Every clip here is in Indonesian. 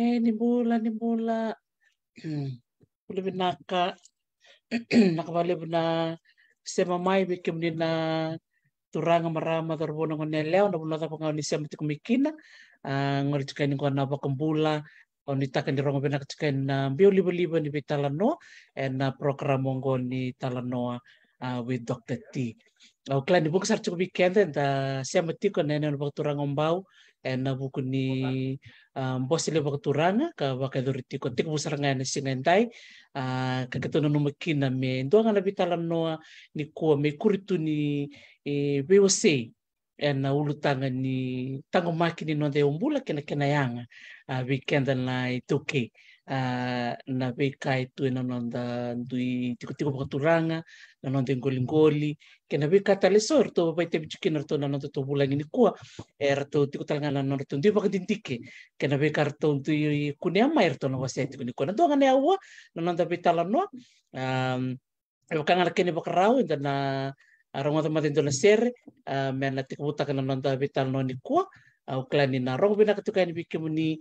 Eh, nibula, nibula. Kulib na ka. Nakabalib na si mamay bikim din na turanga marama tarbono ngone leo na bulata pa ngone siam te kumikina ngore tukai ni kona pa kumbula on ni di rongo bena e, na bio libo libo ni bitalano and na program ngo ni with Dr. T. Au klan di buku sartu kumikenda da siam te kona ne pa turanga mbau ena buku ni um, bosi le baka turana ka baka doriti ko tik busar nga na singentai uh, ka ketu no makina me ndo nga labi tala noa ni ko me kuritu ni e BOC ena ulu tanga ni tango makini no de umbula kena kena yanga uh, weekend na itoke uh, eh, na veikai tue na nonda tiko tikotiko pakaturanga na nonda engoligoli ke na veikai talesor to vapai tevi jikina rato na nonda to vulangini kua er rato tiko talanga na nonda to dui pakatintike ke e na veikai rato dui kunea mai rato na wasea e tiko ni kua na doanga ne aua na nonda vei talanoa um, e vakangala kene vakarau inda e na arongotamata idola sere uh, mea na tiko vutaka na nonda vei talanoa ni kua au klani na rogo bina katukani bi kemuni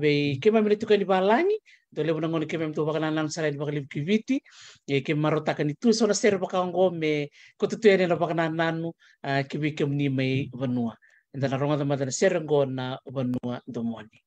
be kema mene tukani balangi dole bona ngoni kemem to bakana nan sara ni bakali kiviti e marota kan itu sona ser bakango me kotutuene na bakana nanu kibi kemuni mai vanua hmm. ndana ronga dama dana ser ngona vanua domoni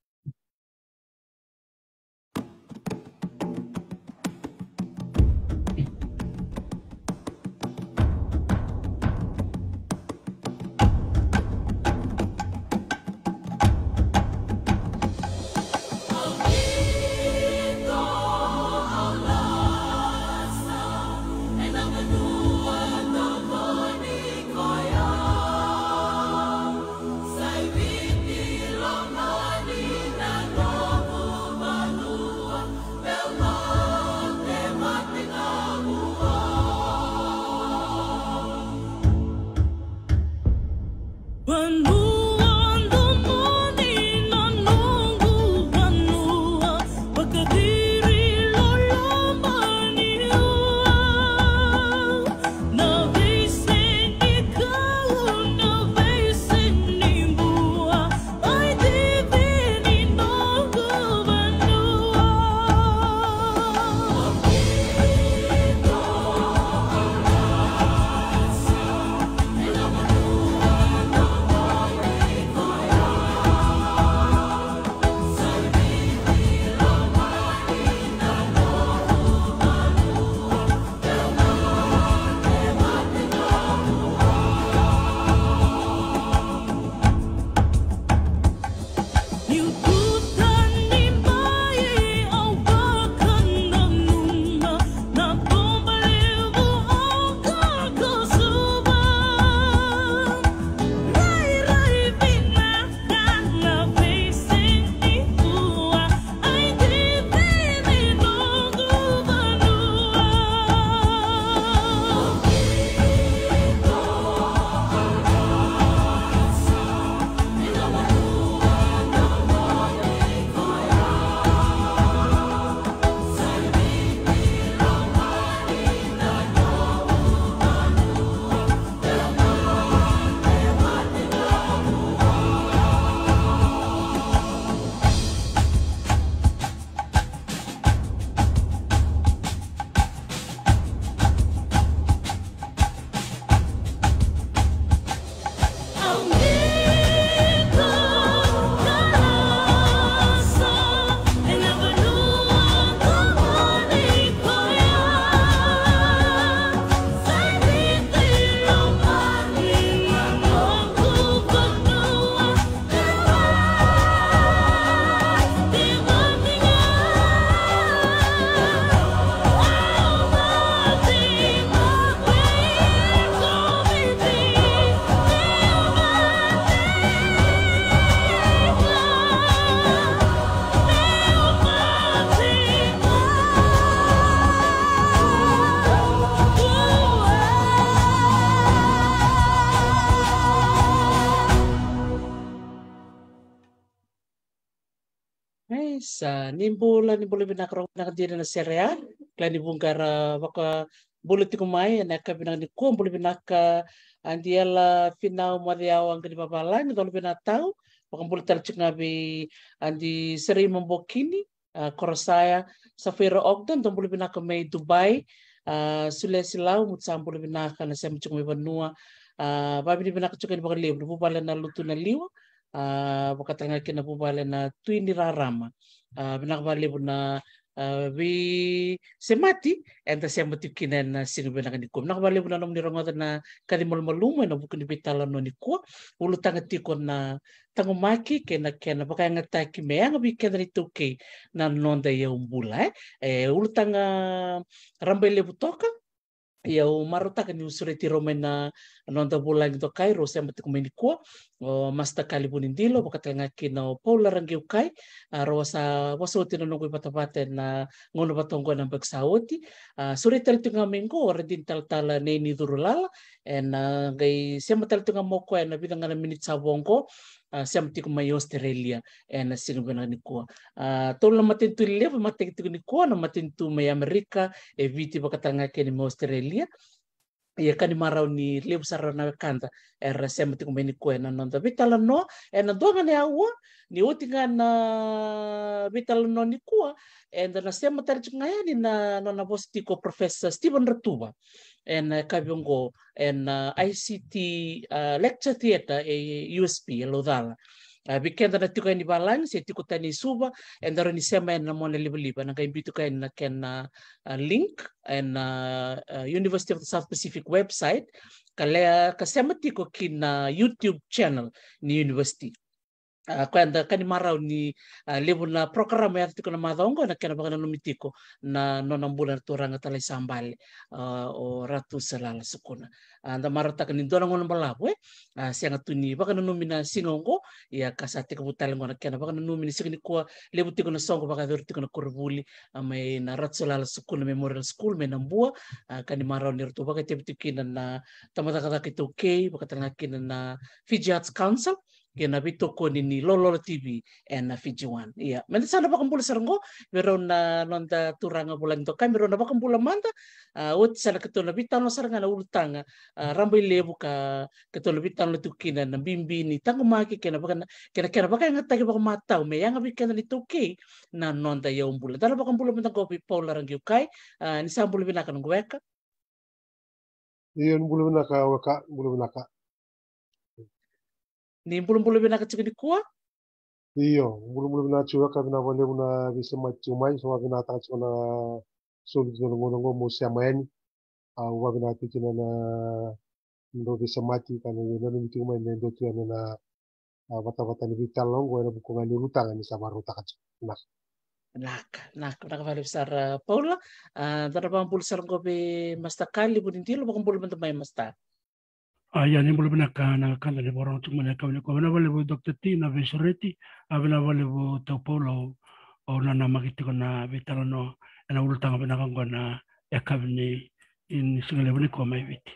nimbulan bule binak rong nak jadi na serea klan di bungkara waka bule tiku mai na ka binak ni ko bule binak ka andiala final madiau ang babala ni dol tau waka bule tercik ngabi andi ah, seri membokini ah, korosaya safira ogden dol bule binak mai dubai ah, sule silau mutsam bule binak na sem cuk mai banua babi ni binak cuk ni bakal lebu bala na lutu na liwa uh, wakatanga kina pubale na tuini rarama benakbali ah, buna ah, wi semati enta siamba tikina na sinu bena kan ikum nak bale bulan ni rongo na kali mol maluma na bukan bitala no ni ko ulu tanga tiko na tango maki kena kena baka nga taki me nga bi kena rituki na nonda ya umbula e eh, ulu tanga rambele eu maruta kan eu sure tiro mena anonda bulang to kairo se mate kumeni ko o oh, masta kalibun indilo baka tenga kino pola rangi ukai aro ah, sa waso tino nungu patapate na ngono patongo na bagsawoti ah, sure tel tunga mengko ora din tal tala ne ni durulala en ah, gai se mate eh, tunga moko en bidanga na minit sa bongo Ah, sema tiko mai astrlia ena eh, sigavnaka toulu namatanitu lelevu emateki tiko nikua na matitu maiameria evvakatale gaknmsriaiaamra levnaseomaanaveitalnoa ena dua ga na a ua ni oti ga na veitalanoa nikua eda na sema tali jiko ga yani na nona vosatiko professo steven ratuva and uh, and uh, ICT uh, Lecture Theatre e eh, USP e Lodala. Uh, can na tiko ni balang se tiko tani suba and daro ni sema na mo liba liba na kaimbi tiko na kena uh, link and uh, uh, University of the South Pacific website kalea kasema tiko kin YouTube channel ni university. Ah, kwenda kani marau ni ah, levo na programa ya tiko na madongo na kena bagana na nona mbula na toranga tala isambale ah, o ratu selala sukuna anda marata kani dona ngona balabu e eh? sianga tuni bagana nomina singongo ya kasate ka butale ngona kena bagana nomina signi kwa levo tiko na songo baga ver tiko na kurvuli ame na ratu selala sukuna memorial school me nambua kani marau ni ratu baga na tamataka takito kei baga tanga kina na Fiji Arts Council ena bitoko ni lolol and ena fijuan iya men sana bakampul serengo merona nonda turanga bulang to kan merona bakampul manda ah, ut sana ketona bitano saranga na ultanga rambai lebu ka bitan na tukina na bimbi ni tango maki kena bakana kena kena pakai ngata ke bakama tau me yang abi kena na nonda ya ta ah, na pakumpul manta kopi paula rangi ukai ni sambul binaka ngweka Iya, bulu benaka, waka, bulu benaka ny mpolompolo mianakatsika ny koa io olomolo minatsivaka minavalevona visa matiomai sovavinatatsona solidinolongonongo mosiamainy ya auvavinatikinana ndo visa mati kanangenano mitiomai nendo tuanana ya vatavatany vitalongo ena bukongali rutangan savarutakatsik nak naka naka naka vale besar paula uh, ah, tara pampul sarangkobe mastakali bunindilo pakumpul bentemai mastak yani mulu bina kana kana le borong tu mana kana ko bina vale bo doctor ti na ve soreti avena vale bo tau o na na magiti kona vitalo no na ulutanga bina kona ya kavni in singale ko mai viti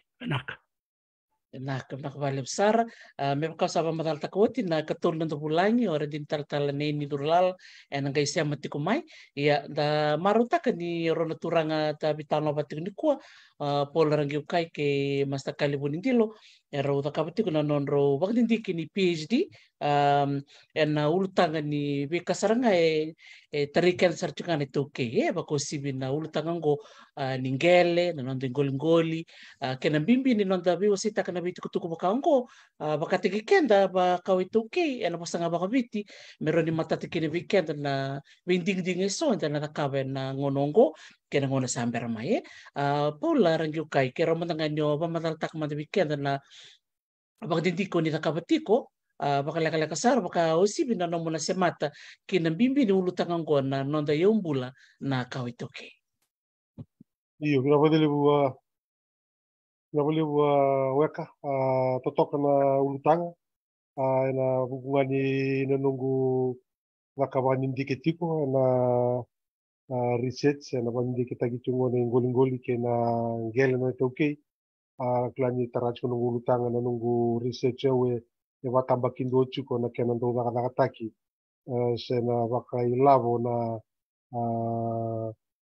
na na valem besar, eh, me ka sa madal takoti na katol nando bulangi ora din tal tal ne ni durlal en ngai sia mati kumai ya da maruta ka ni rona turanga ta bitano batik ni kua eh, pola rangi ukai ke masta kalibun indilo ro takapati kuna non ro wakdindi kini PhD um en ulutanga ni we kasaranga e, eh, e eh, tarikan sarchunga ni toke e eh, bako sibi na ulutanga ngo uh, ah, ningele na nondo ngoli uh, ah, kena bimbi ni nondo bi wasita kana bitu kutuku baka ngo uh, ah, bakatiki kenda baka witoke en pasanga baka biti meroni matati kini weekend na winding dingeso so na takabe na ngonongo kena kenanguna sambera mai paula rangiu kai kero mandanganyo pamataltak mandabik kenda na abakdintiko ah, ah, ah, ni takabatiko bakalaka sar baka osibi na nomona semata kina bimbi ni ulutangangona nonda yombula na kawitoke iyo kira grabadelebua grabadelebua weka totoka na ulutanga na bukungani nanunggu wakabani ndiketiko na uh, resets na waminde ke tagitungo na ingolingoli ke na ngele no tauke a klani tarachko no ngulutanga na nungu research we e watambakindo ochuko na kena ndo vakadakataki uh, se na vakailavo na uh,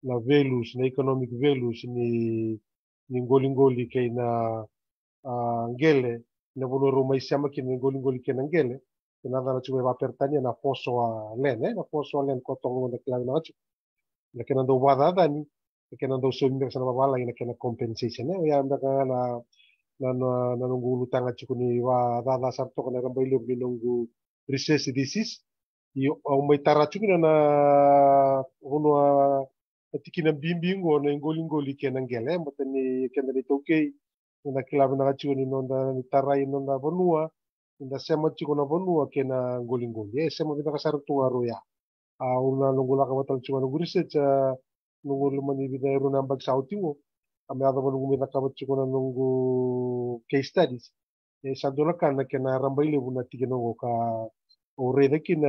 na values na economic values ni ni ngolingoli ke na uh, ngele na vono romaisiama ke na ngolingoli ke na ngele ke na dana chuwe vapertania na foso a len eh? na foso a len kotongo na klavi na ochuko na kenan do dani, na kenan do sombir sana mabala ina kenan compensation ne ya mda kana na na na nungu lutanga chikuni wa dada sarto kana kamba ilu ni nunggu recess disease i au mai tarachuki na hono tikina bimbingo na ngoli ngoli kenan gele mbatani kenan itokei na kilabu na chikuni nonda ni tarai nonda bonua nda sema chikuna bonua kena ngoli ngoli e sema kita kasar tunga roya aorina nongonakavatalotsi manongorisatra nongo olona manevina irona ambak sao tio ameava manongo menakavatsokona nongo case studies e, sady olakanaky anaramba i levo natiganao ka oredaki na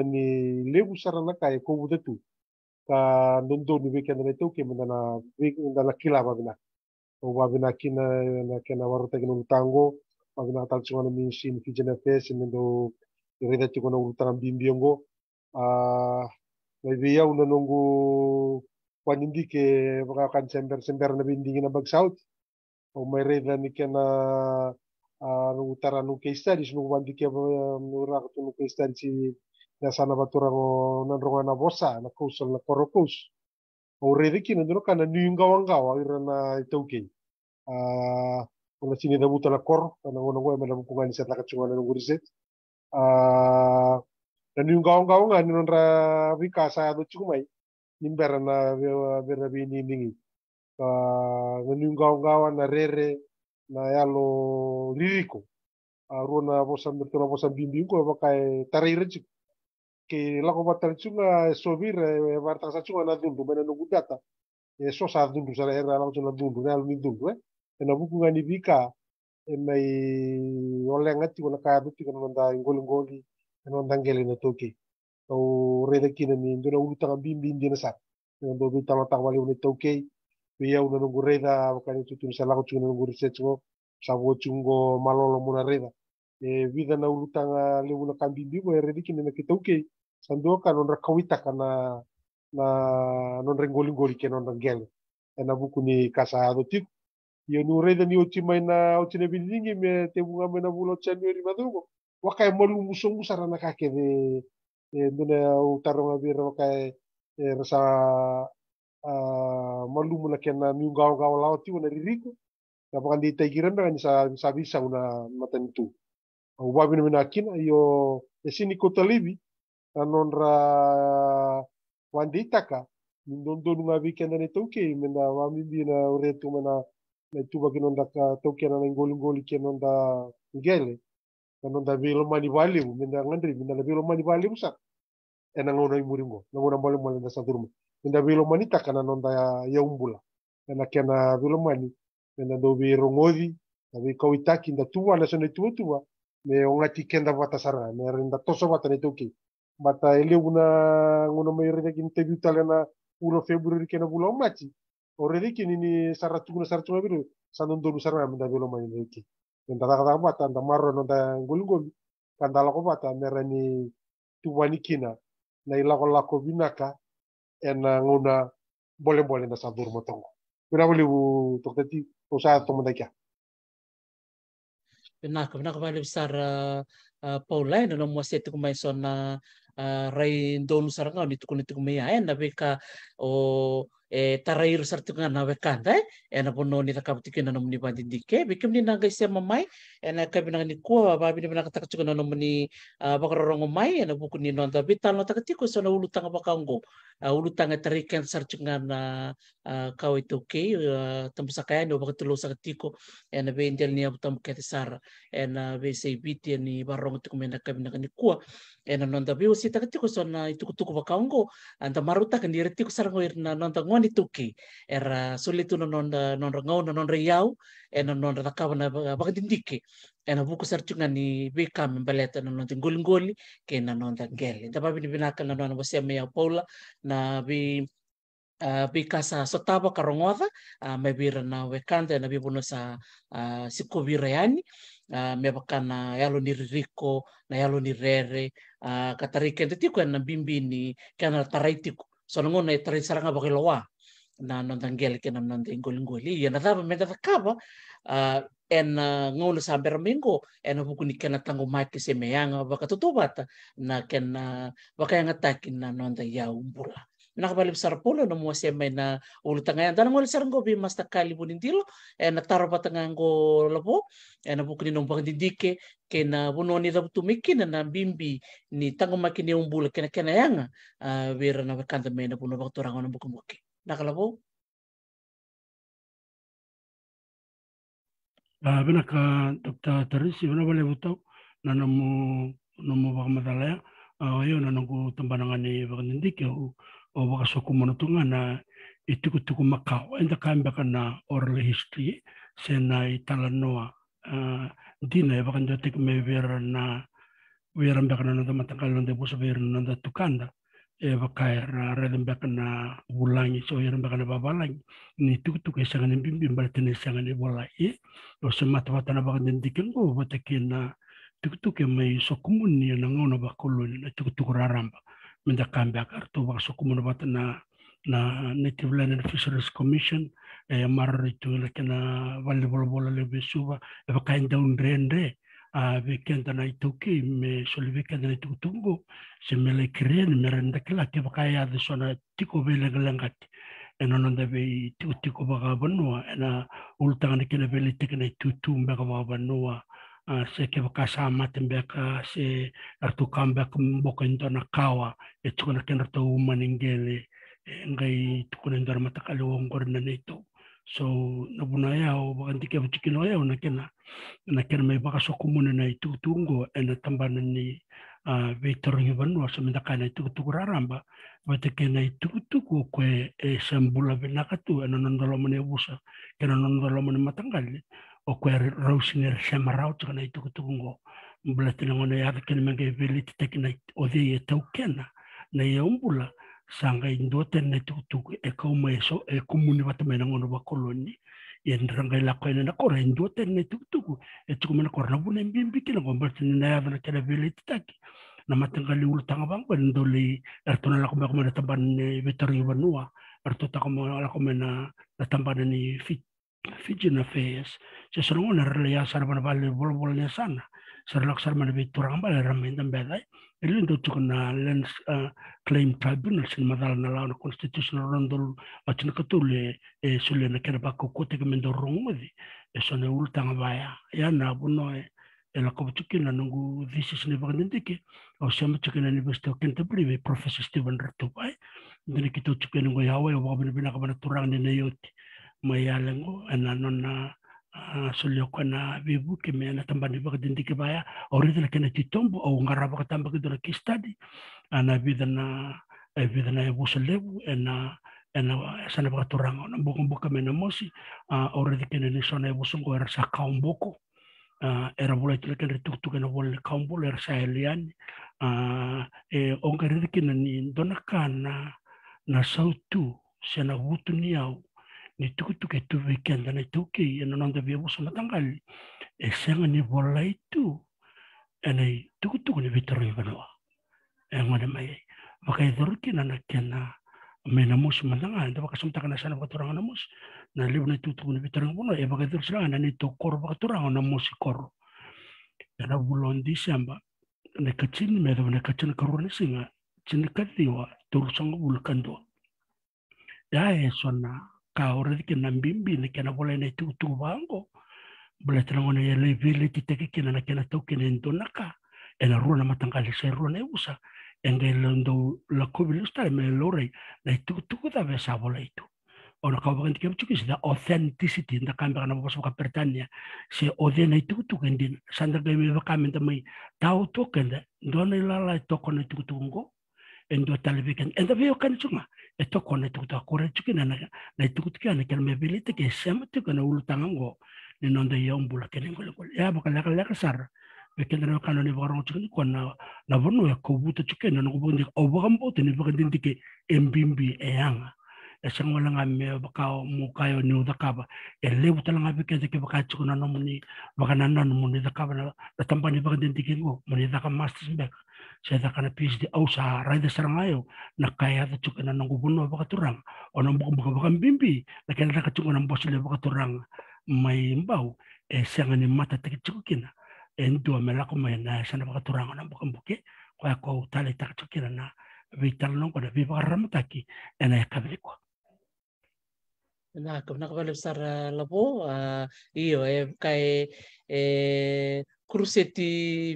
levo saranakay ko wudatu ka nondoni veki na e teu ke mandana mandana kilava vina wavina kina na kena warotagina ulutango wavina katalotsikona minsi ni nundu fes da iredati kona ulutana bimbiongo ah, Maybe yaw nanunggu uh, kwan hindi ke makakan sember sember na bindi na bag south o may reda ni ke na no ah, utara no case studies no wandi ke no rak no case studies na sana batura go nan ronga na bosa na coastal na korokus o reda ki no kana ni ngawanga wa ira na itauke ah ona sini da buta la cor kana ona go me la bukunga ni setla kachunga na nguriset ah Dan yung gaong-gaong nga, nung rabi ka sa ato chumay, ah, yung pera na rabi niningi. Dan yung gaong-gaong na rere, na yalo ririko. Aro ah, na po sa mga tulang po sa bimbing ko, wakay tarayre chik. Kay lako ba tarayre chik nga, sobir, wartang eh, sa chik nga ah. na dundo, may nanugod data. E so sa dundo, sa rere alam chik na dundo, na alam yung eh. E na buku nga nibika, e may oleng ati, wala kaya duti, kanon da yung goling nondangelina toke au redakina ni dona ulutanga bimbim dina sap do do tama tama le una toke pe ya una nungu reda wakani tutun salago chunga nungu resetso sabo chungo malolo muna reda e vida na ulutanga le una kambimbi ko redakina na e, kitoke sandoka non rakawita kana na non rengolingoli ke non rangelo e, na buku ni kasado tiku Yo ni ureda ni ochimaina ochine bilingi me tebunga mena bulo chanwe rimadungo. Wakai molu muso musara kake de ndune utaro nga bira wakai e, rasa molu mula kena miungau gau lao ti na ririku na pakan di taikiran na sa sa bisa una matentu au wabi na kina ayo esini kota libi anon ra bi kena tauke mena bi na uretu mena na tuba kinonda ka tauke na ngoli ngoli kinonda ngele kanonda lebih lo mani bali bu minda ngandri minda bi lo mani bali busa ena ngona imurimo na ngona bali mali na sadurmo minda bi lo mani takana nonda ya umbula ena kena bi lo mani minda do bi rongodi na kawitaki nda tuwa na sone tuwa tuwa me ongati kenda bata saranga me rinda toso bata ne toki bata ele una ngono me rede kin tebi na uno februari kena bula machi o ni saratu ini saratu saratuguna biru sanondonu sarana minda bi lo mani ne toki ntakataka pata ntamwarro nonta ngulungol kantalako tuwanikina na ilako lako binaka ena nguna bole bole na sabur motongo pina toktati usa tomondakia pina ko pina paulai na nomo sete sona rai ndonu saranga ni ena o e tarai ru sartu nga na wekan dai kan, eh? ena na pono ni taka na nomuni bandi dindike bikim ni naga isia mamai ena na kabi nanga ni kua ba bi na taka tuka na nomni bakarorongo mai ena buku ni tapi bita no taka so na ulu tanga bakango ulu tanga tarai sartu na kau itu ke tambu sakaya ni obaka tulo saka ena e be indial ni abu tambu kete sara ena be sei biti ni barong tuku mena kabi nanga ni kua ena usi taka so na itu tuku bakango anta maruta kan, ni retiko sarang irna nonda ngoni mani tuki era solitu no non non rangau non non riau e non rakawa na bakatindiki e na buku sarchunga ni bika mbeleta non non tingulinguli ke na non dangeli da babi ni binaka na non wasia mea paula na bi Uh, bika sa sotaba karongoda uh, mebira na wekanda na bibuno sa uh, sikubira me uh, na yalo ni ririko na yalo ni rere katarike ndetiko na bimbini kana taraitiko sonongo na tarai e saranga bakiloa να νονταγγέλ nam να νονταγκολ γκολί ya. να δάμε μετά θα κάβα ένα ngolo sa bermingo ena buku ni kena tango mai ke bata na kena baka yang atakin na nonda ya umbula na kabali besar polo no mo seme na ulu tanga dan sar masta kali bunin dilo ena taro patanga ngo lobo ena buku ni nombang didike kena buno ni na bimbi ni tango makini umbula kena kena yanga uh, wira na bakanda mena buno buku daklabo Uh, bena ka tapta tarisi bena bale butau na namu namu baka madalaya uh, ah, ayo na nangku tambanangan ni baka nindik ya. o oh, baka soku monotunga na ituku tuku makau oh, enda kain baka na oral history sena italanoa uh, dina e baka njotek me vera na vera baka na nanda matangkal nanda busa vera nanda tukanda e eh, vakaira reden na wulangi so yeren bakana babalangi ni tuk tuk bim bimbim baratene sangane bola e o se matwatana bakana eh, dikengo oh, batakina tuk tuk e mai so kumuni na ngono bakoloni na tuk tuk raramba menda kambe akar to bak so kumuni batana na Native Land and Fisheries Commission e eh, marri ritu na kena valle bola bola le besuba e bakain avekenda na itauki me solivekenda na itukutuku se mele kerea ni merenda kila ke vakai ave sona tiko velegalagati ena nonda ve tikotiko vakavanua ena ulutagana kena veletekena itutu beka vakavanua se ke vakasa mate beka se ratuka beka bokointo na kawa e tukuna kena ratau maningele ngai tukuna ndo na matakale wongorina na itau so na buna ya o bakanti ke butikino ya ona kena na kena so na itu tungo ena tambana ni a ah, veitorungi vanua so minta itu tu raramba bate kena itu tu ko kwe e sambula benaka tu ena nondolo mane busa kena nondolo mane o kwe rausiner semarau tu kana itu tungo bulatina ngone ya kena mengai velit tekna o dia tau kena na ya umbula sanga indua tena tutuku e so e kumuni ngono wa koloni e nranga ila kwa na kora indua tena tutuku e tuku mena kora na wuna mbimbi kina ngomba tena na yavana kena vile titaki na matangali ulu tanga bangwa e ndoli ertona la kumena kumena tambane vetari la na tambane ni fit Fiji fes, sesuatu yang rela ya sarana bol sana. Sherlock sar mana bit turang ba ram min tam bedai ilu ndu tu lens ah, claim tribunal sin madal na la na constitution rondol ka tu le e sulle na kera ba ko ko rong mo di e so ne ul tang ba ya ya na bu no e e la na ngu this is never going to ke o sem tu kana ni bus to kin te pri be professor steven rtu ba e. ndu ni ki tu kana ngu ya wa ba bi na ka ngu e na na Ah, soliokana kana vivu ke na tamba ni baka dindi ke baya orida na kena titombo o ngara baka tamba ke dona kistadi ana vida na e vida na ebu selebu ena ena sana baka turanga na buka buka me mosi orida ah, kena ni sona e sungo era sa kaumboko ah, era bola tila kena tuk tuk na bola kaumbolo era sa eliani e, e o kena ni na sautu sena wutu ni au ni tukutuke weekend dan itu ke yang nonanda via vosa matangal e senga ni bola itu e tuku tuku ni vitaroi vanua Yang ngone mai pakai dorki nana kena me na mus matanga anda vakai samtaka na sana vakaturanga na mus na livu tuku tuku ni vitaroi vanua e vakai dorosiranga na ni tokoro vakaturanga na mus kor koro e na vulon disemba na kacini me dava na kacini karuna singa cini katiwa bulkan ya e kaore ke na mbimbi ne ke na bola ne tu tu bango bola trango vile ti teke na ke tau ke ne ndonaka e na runa matanga le se runa usa enge londo la kubilusta me lore na tu tu da besa bola itu ona ka bagan tikem chuki sida authenticity nda kambe kana bosu ka pertania se ode na itu tu kendin sandra ke me bakamen da mai tau tu kenda ndona la la to kona tu tu ngo endo talbikan enda veo kan chunga eto kona tuku ta kore tuki na na tuku tuki ana kela mebele te ke sema tuki na ulu tanga ngo ni nondo ya umbula kene ngole ngole ya baka laka laka sar bekenda na kano ni barong tuki ni kona na bono ya kobuta tuki na ngobo ndi obaga mbote ni baka ndi ke embimbi eyanga ya sanga wala nga me baka mukayo ni udakaba ya lebu tala nga bekenda ke baka tuki na nomuni baka na da dakaba na tambani baka ndi ke ngo muni dakaba masters beka saya kena pis di ausa raida ayo nak kaya ta chuka nunggu nang gubuno baka turang orang buka buka buka bimbi nak kena ta chuka nang bos le apa turang mai mbau e eh, sanga ni mata tak chuka kena e eh, ndua mela ko mai na sana baka turang nang buka buke ko kau tali tak chuka na vital nunggu dah na vi ramataki e eh, na ku ko na ya, kau na lepo, iyo e kai e kuruseti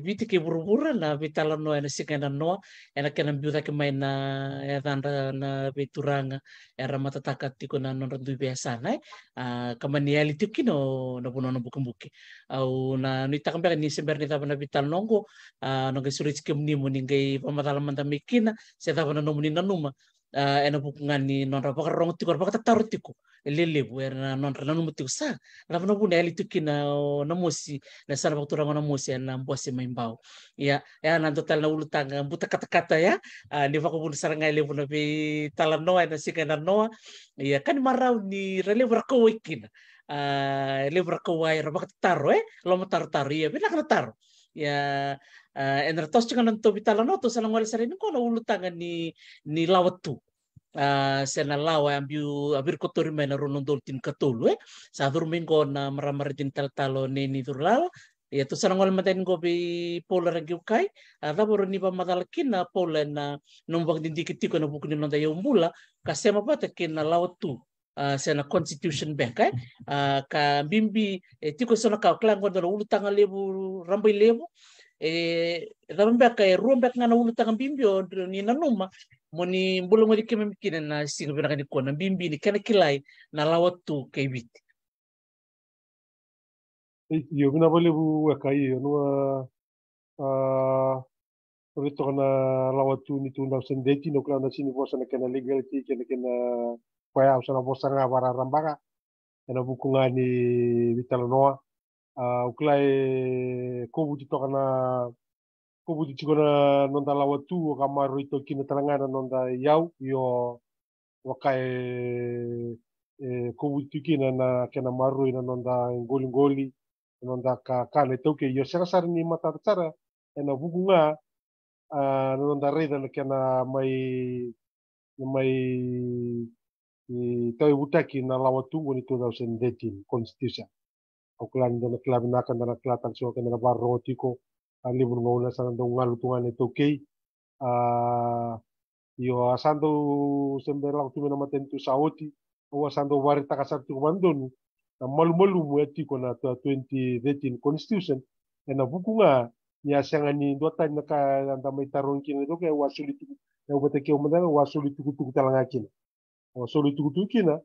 vitikei vuravura na veitalanoa ena siga ena noa ena kena biu cake mai na ecadra ah, na veituraga era matataka tiko na nodra duiveiasana akamaniaiaoauna nuitakabeka ni sebera ni cava na veitalano qo a ah, naqai sureti kemuni mo niqai vamacala madamei kina se cava na nomuni nanuma Ah, ena bukungani rapa ka rongo tiko baka tarotiko tiko bu ena rana nanu tiko sa rapa nobu na eli oh, tiki na na mosi na sana baka turanga na mosi ena mbose maimbau ya ya na tala na ulu tanga buta kata kata ya ah, ni baka bunu saranga lebu na be tala noa ena sika ena noa ya kani marau ni relebu rako wikina elebu ah, rako wai rabaka tataru eh lomo taru taro ya bila kana taru ya uh, en raha taositra nanatao vitalanao atao salagnoala sarainy koa la ni ni lawat tu Uh, eh, sena lawa ambiu abir kotori mena ronondol tin katulu eh sa dur mingo na maramar din talo ne ni dur lawa ia ya tu sarang ngol maten go bi pola rangi ukai ada boro ni ba madalakin na pola na nombak din dikiti ko na bukni nonda ya yo mula ka sema pa na lawa tu Uh, eh, sena constitution bank eh uh, ka bimbi eh, tiko sona ka klango na ulu tanga lebu rambai lebu e eh, rambeka e eh, ruambeka ngana ulu tanga bimbio oh. ni nanuma moni mbolo ngodi kema mikina na singo bina kani kona bimbi ni kana kilai eh, ano, ah, ah, na lawa tu kei witi yo bina bale bu wakai yo nua a ore to kana tu ni tu ndau sendeti no kana sini bosa na kana legality kana kana kwaya usana bosa nga bara rambaka ana bukunga ni vitalanoa ukulai kobu di tokana kobu di chikona nonda lawa tu o kama roito kina tarangana nonda iau io wakai e, kobu di kina na kena maru ina nonda ngoli ngoli nonda ka kane tauke io sarasara ni mataratsara ena vukunga uh, nonda reida na kena mai mai e, tau e utaki na lawa tungo ni 2013 constitution auckland na kla vinaka na tan so ke na barro ali bun ngola san do ngalu tu ngani ke a io asando sembera tu mena maten tu saoti o asando wari kasar tu mandoni na malu malu mu ko na 2013 constitution na bukunga ni asianga ni ndota na ka anda mai kin na ke wa soliti na ubete ke umanda wa tu tu talanga kina wa tu kutu kina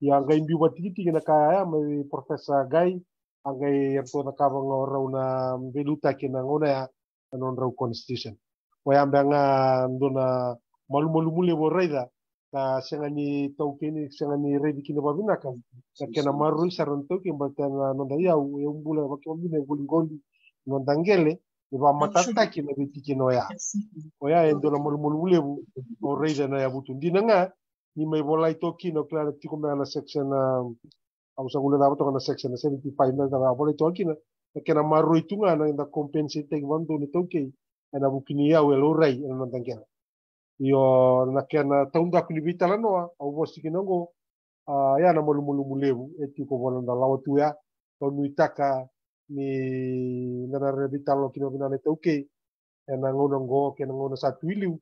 yang ngai mbi watiki na ka ya mai professor gai na yang nakabang raw na biluta kinang una na anon raw constitution wa yang banga ndona malu malu mule bo raida ah, ka senga ni tau kini senga ni redi kina ba bina kan sa kena maru saron tau kini ba tena nonda na u ya bula ba kini bina goli goli nonda ngele ba matata kina be tiki no ya o ya na malu malu bo raida na ya butu ndina nga ni mai bola ito kino klara tiko na section um, ausagula na toka na section 75 na tanga apole tokina na kena maru itunga na inda compensate take one do ni toke na bukini ya welo rai na nanda kena yo na kena taunda kulibita la noa au bosi ngo uh, ya na mulu mulu mulevu eti ko volanda lawa tuya to nuitaka ni na na rebita lo kino kina ne toke na ngono ngo kena ngono satu ilu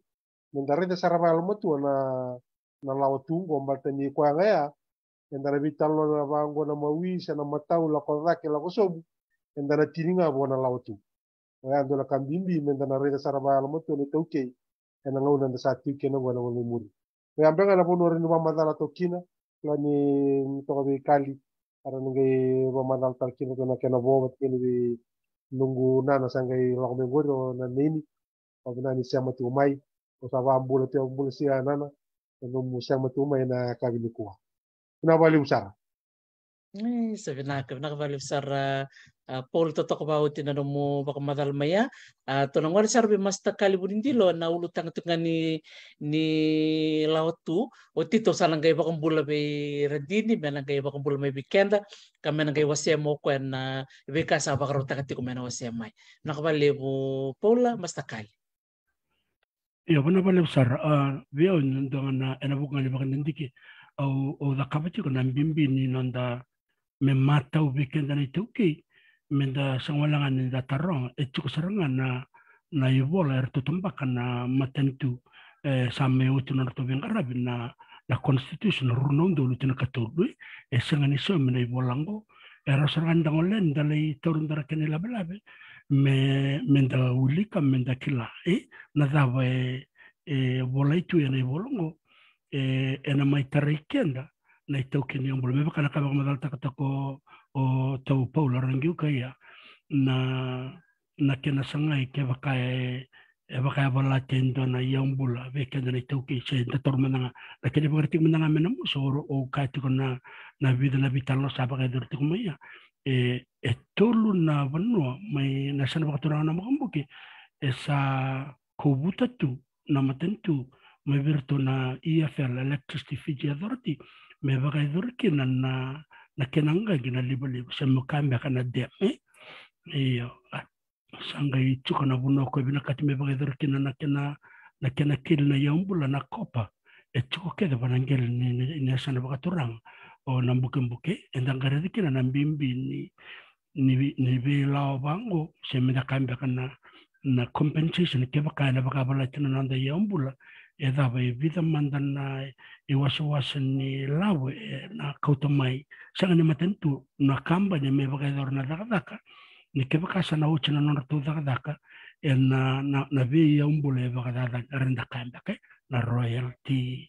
Mendarete sarapa almotu na na lawa tungo mbalta e kwa ngaya endara vitalno na vango na mauisa na matau la kodhake la kosobu endara tiringa na lautu otu ndo la kambimbi na reda saraba la moto le tauke ena ngau na sa kena na wala muri we ambega na bono rinu mamadala tokina la ni tokabe kali ara nge mamadala to tona kena boba kena be nungu nana sangai la kome goro na neni obna ni siamatu mai o sa va ambula siya nana no musia matu mai na ni kuwa Navalyu sar. Ay, sabi na ka, nakavalu sar Paul totok ba tinanong mo baka madal maya eh, tunang wala sarbi mas takalibun hindi lo na ulutang tunga ni ni lautu o oh, tito sa nangay baka bula bay radini men nangay baka bula may bikenda kami nangay wasya mo ko na eh, beka sa baka rutang ti ko men wasya may nakabali mo Paula mas takal Iya, benar-benar besar. Uh, dia undang-undang anak-anak bukan di au o da kapati ko nan bimbi ni non da me mata u weekend na itu ke me da sangalangan ni da tarong e tuku sarangan na na ibol er tu tembakan na matentu e same utu na tu bengarabin na na constitution runon do lutin katulu e sangani so me ibolango era sarangan da lei torun dara kenela belabe me menda ulika da kila e na dava e e volaitu ya ene e eh, ena eh, maitarai kenda na i tau kini ombula. Mewa kana kama kamadala takatako o tau paula rangiuka ia na na kena sangai ke wakai e wakai e e wala tendo na ia ombula. Ve kenda na i tau ki se da toru mananga. Na kene pakartik mananga mena muso o kai na na vida na vitalo sa pakai e dora tiko mai ia. E, e tolu na vanua mai na sana wakaturanga na makambuki e sa kobuta tu na matentu tu ma virtu na EFL electricity Fiji Authority me vagai na na na kenanga gina liba liba se mo kame kana de me eh? iyo sanga i tuka na buno ko bina kati me vagai durki na na kena na kena kil na yambula na kopa e tuka ke de banangel ni ni sana bakaturang o na mbuke mbuke endanga redikina na mbimbi ni ni ni bi lao bango se me da kame kana na compensation ke bakana bakabala tina nanda yambula e dawai vida mandana e, e wasuwasan ni lawe e, na kautamai sangani matentu na kamba ni me bagaidor na dakadaka ni na uchina na ratu dakadaka e na na na vi ya umbule bagadada e renda kamba ke na royalty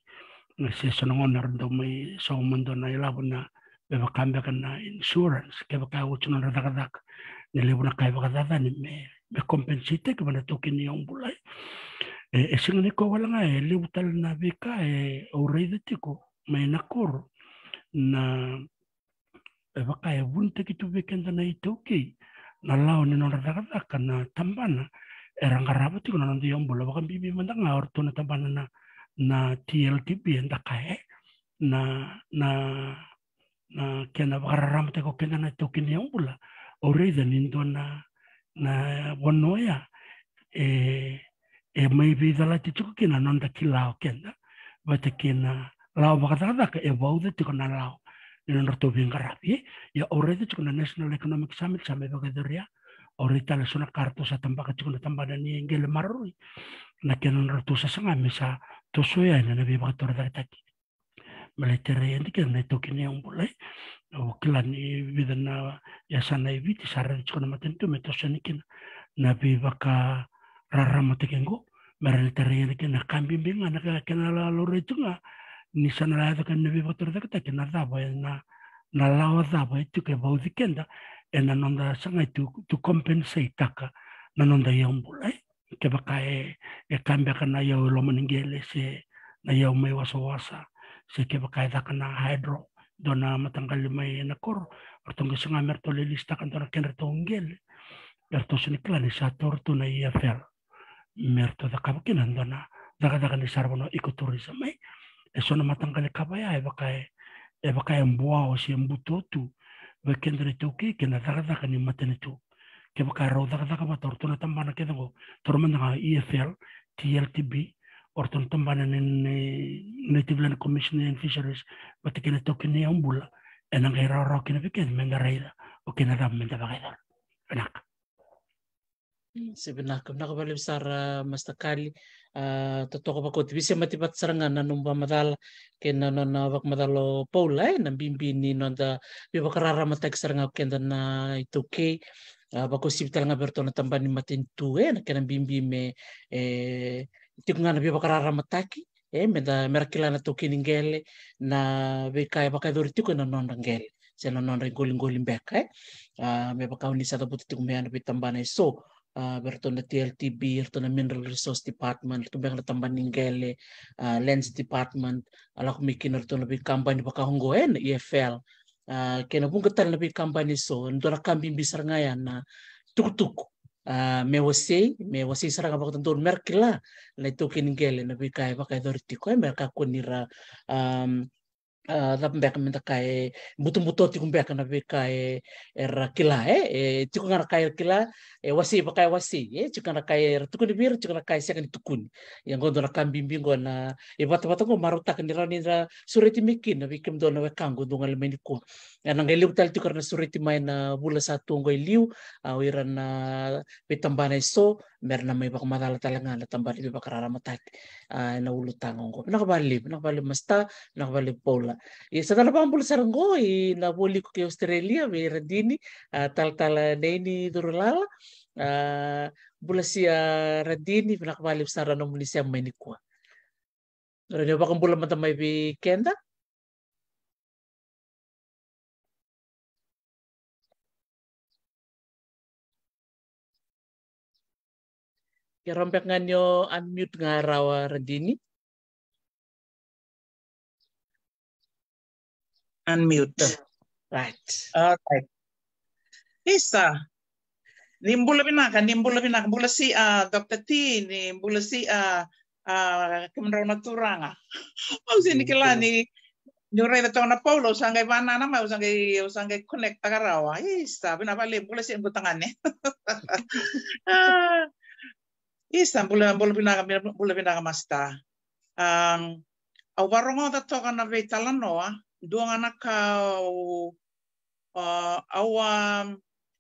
na season on rendo mai so na na be bakamba na insurance ke baka uchina na dakadaka ni lebuna kai bagadada ni me me compensite ke a toque ni e eh, eh, singa ne ko wala nga e eh, le utal na beka e o rei de tiko mai na koro na e vaka e wun tu kitu bekenda na i tauki na lao ni nona dagadaka na tambana e rangaraba tiko na nanda yombola waka bibi manda nga orto na tambana na na TLTP enda kae na na na kena wakararama teko kenda na tauki ni yombola o rei de nindo na na wanoya e eh, e mai vi la te tuku na nanda ki lao kenda wa te na lao da ka e wauda te na lao ni nonda to vinga rapi ya ore te na National Economic Summit sa me wakadoria ore tala suna karto sa tambaka tamba na ni engele marui na kena nonda to sa sanga me sa to soya ina na vi wakatora takitaki mele te rei na to nei ne un umbulai o kila ni na ya na i viti sa rei matentu me sa ni kina na vi ka raramata kengo merana tarayana kena kambing binga na kena la lore tunga ni sana la ta kena bibo tor ta kena na na lawa ta ya ya ba itu bau dikenda ena nonda sanga tu to compensate taka na nonda yang ya bulai ke baka e, e aka na ya lo meningele se na ya mai wasa wasa se ke bakai e ta na hydro dona matangkali mai e na kor ortonga sanga merto lelista kan na kenra tongel Erto sini klani sator tu ia meertooda na kinan dona daqadaqani sarbono ecotourisamai esona matangale kabaya ebakae ebakae mbua o si mbutotu bekendere touki kena daqadaqani matanetu kebakae rau daqadaqa bat ortona tambana kedango na efl tltb orton tambana ne native land commission and fisheries batikena touki ne umbula enangairarau kena beked mendaraida o kena dam mendabaqaidar anaka Mm. sebenarnya besar masta kali ah, totoko pakot bisa matipat serangan nanum pamadal kena nona wak madalo paula na bimbini nonda bibakarara matak seranga kenda na itu ke ah, bakosip talanga bertona tambani matintu e eh, na kena bimbi me eh tikungana bibakarara mataki e eh? eh, meda merakilana tokiningele na bekai bakai doritiku na nondangele sena nonda goling goling bekai ah, me bakau ni sata butuh tikumena bitambana so uh, ah, TLTB, Mineral Resource Department, berton bang la tamban ninggele, uh, ah, Lens Department, ala aku mikin berton lebih kampanye baka honggoen EFL. Uh, ah, kena pun ketan lebih kampanye so, ntora kambing bisar ngayan na tuk-tuk. Uh, me wasei, me sarang apa ketentuan merkila, itu kini kinigele, lebih kaya pakai doriti, kaya eh, mereka kunira um, Eh, lapenbek minta kai butuh-butuh tikun bek na kai eh, kila e eh, tikun ngara kai kila e wasi pakai kai wasi e tikun kai era tukun bir tikun kai tukun yang gondola na kan bimbing gona e bata bata ko maruta kan dira ni ra mikin na bikim dona na we kan gondo ngal meni ko ana suri liu tal tikun na sureti mai na bula satu ngai liu na betambana so merna may bak madala talanga na tambal iba bak rara matak na ulutangon ko nakabalib eh, nakabalib masta nakabalib pola i sa tala pambul sarango i na boli ko kay Australia may radini uh, ah, tal tala ah, na durulala ah, bula si radini nakabalib sa sarano munisya may nikwa Rani bakang bula matamay bi kenda nga ya, nganyo unmute ngarawa redini. Unmute. Right. Alright. Isa. Nimbula binaka, kan? nimbula binaka. Bula si uh, ah, Dr. T, nimbula si uh, ah, uh, ah, Kimrona Turanga. Mau sini kila ni nyurai na na Paulo sangay mana na mau sangay sangay connect tagarawa. Isa, pinapalib. Bula si ang butangan eh. Istan bula bula pinaga bula pinaga masta. Um, au warongo da toka na vei talanoa, duanga na ka o uh, au um,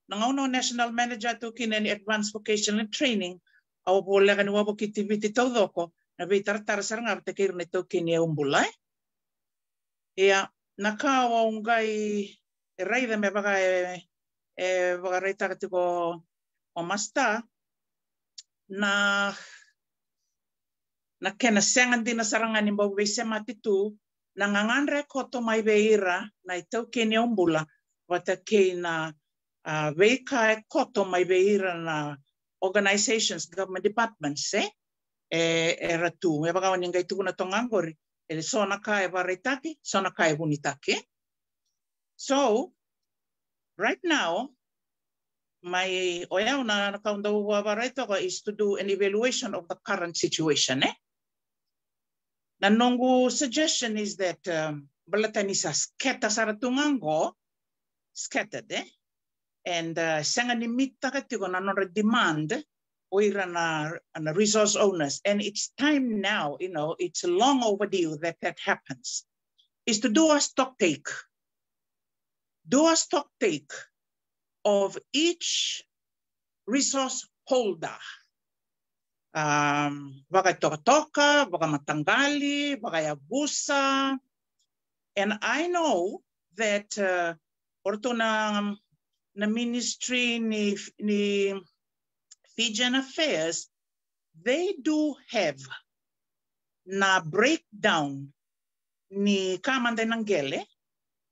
nangauno national manager tu kina ni advanced vocational training au bula kanu wapo kiti viti tau doko na vei tartara saranga te kiru ni tu kini umbula e. Ia, na ka o ungai e raida me baga e, e baga reita katiko o masta, na na kena sengan dina sarangan imba wese na ngangandra koto mai beira na ito kene ombula wata ke na uh, ah, koto mai beira na organizations, government departments, eh? e, e ratu. E waka o ningai tukuna tongangori. E le sona ka e waretaki, sona ka e hunitaki. So, right now, my o ia una na is to do an evaluation of the current situation. Eh? Na nongu suggestion is that um, balatani sa sketa saratungango, scattered, eh? and uh, sanga ni mitaka tiko na nora demand oira na, resource owners. And it's time now, you know, it's long overdue that that happens, is to do a stock take. Do a stock take of each resource holder. Um, bagay Toka, Matangali, bagay Yabusa, And I know that uh, orto na, na ministry ni, ni Fijian Affairs, they do have na breakdown ni Kamande Nangele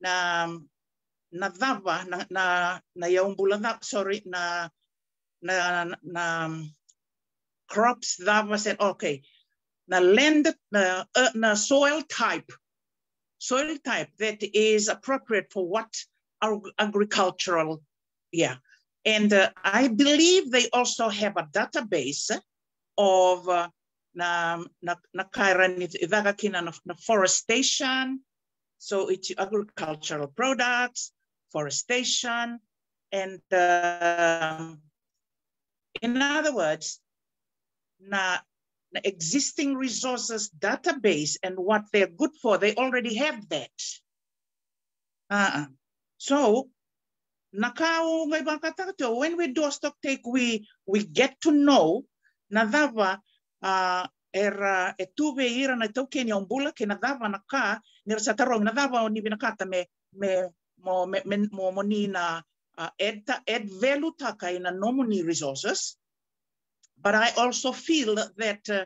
na na dhava na na, na yaumbula dhava, sorry na na na, um, crops dhava said okay na land na, uh, na soil type soil type that is appropriate for what agricultural yeah and uh, i believe they also have a database of uh, na na na kina na forestation so it's agricultural products forestation. And uh, in other words, now existing resources database and what they're good for, they already have that. Uh-uh. So when we do a stock take, we, we get to know nadava uh, era etuve ira na tokeni kenya umbula ke nadava na ka nira nadava o nivi na kata me me mo me, me, mo moni na uh, add, add value taka in a nomini resources. But I also feel that uh,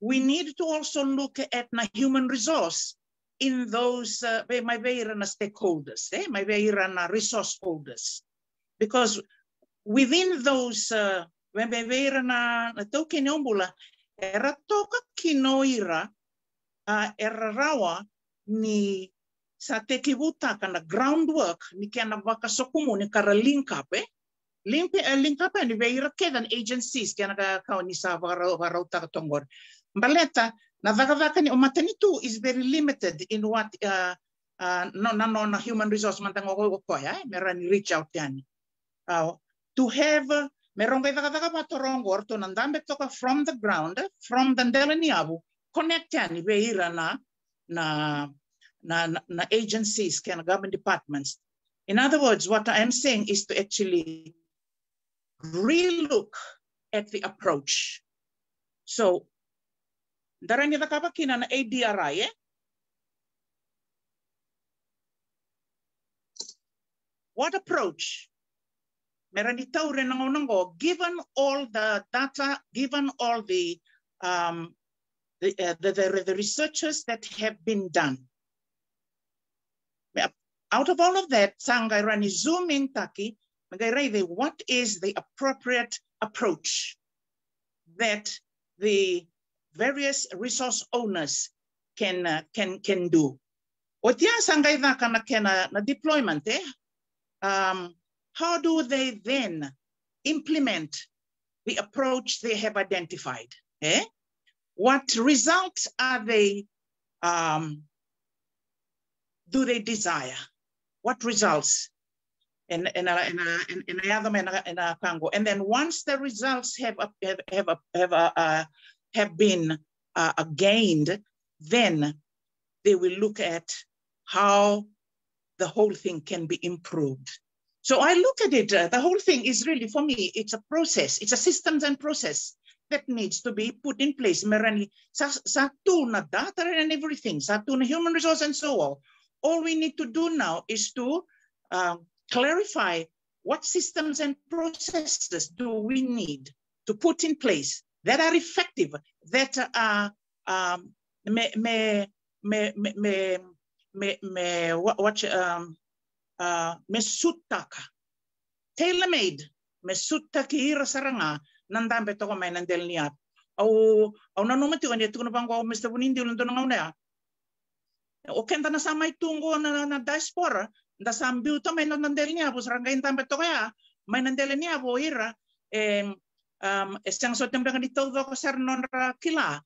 we need to also look at na human resource in those uh, my veirana stakeholders, eh? my veirana resource holders, because within those uh, when my veirana token ombula era toka kinoira uh, era rawa ni sa tekivuta kana groundwork ni kana waka sokumu ni kara link up eh? link, uh, link up eh, ni veira kedan agencies kana ka ka ni sa varo varo uta tongor mbaleta na vaka vaka ni omatani tu is very limited in what uh, uh, no na no na human resource mantango ko ko ya eh? mera ni reach out yani uh, to have uh, merongai vaka vaka pa torongor to nandambe toka from the ground eh, from the ndelani abu connect yani veira na na agencies, can government departments. In other words, what I am saying is to actually relook at the approach. So, dara niya nakapakina na ADRI, eh? What approach? Meron itaw rin given all the data, given all the, um, the, uh, the, the, the researches that have been done, out of all of that, sangairani zoom in taki, what is the appropriate approach that the various resource owners can uh, can can do. Otia sangaidha kana kena na deployment eh? Um, how do they then implement the approach they have identified? Eh? What results are they um, do they desire? what results in, in, a, in, a, Congo. And then once the results have, have, have, have, uh, have been uh, gained, then they will look at how the whole thing can be improved. So I look at it, uh, the whole thing is really, for me, it's a process, it's a systems and process that needs to be put in place. Merani, sa, data and everything, sa human resource and so on all we need to do now is to uh, clarify what systems and processes do we need to put in place that are effective, that are um, may, may, may, may, may, may, what, what um, uh, tailor-made, mesutaki ira saranga, nandambe toko may nandel niya. Au, au nanumati ko niya, tukunapang ko, Mr. Bunindi, ulan to na okenda na samai tungo na, na diaspora da sambiu to mai nandel ni abu sarang kain tampe toya mai nandel ni abu ira em um esang so tembe kan ditau do kosar non kila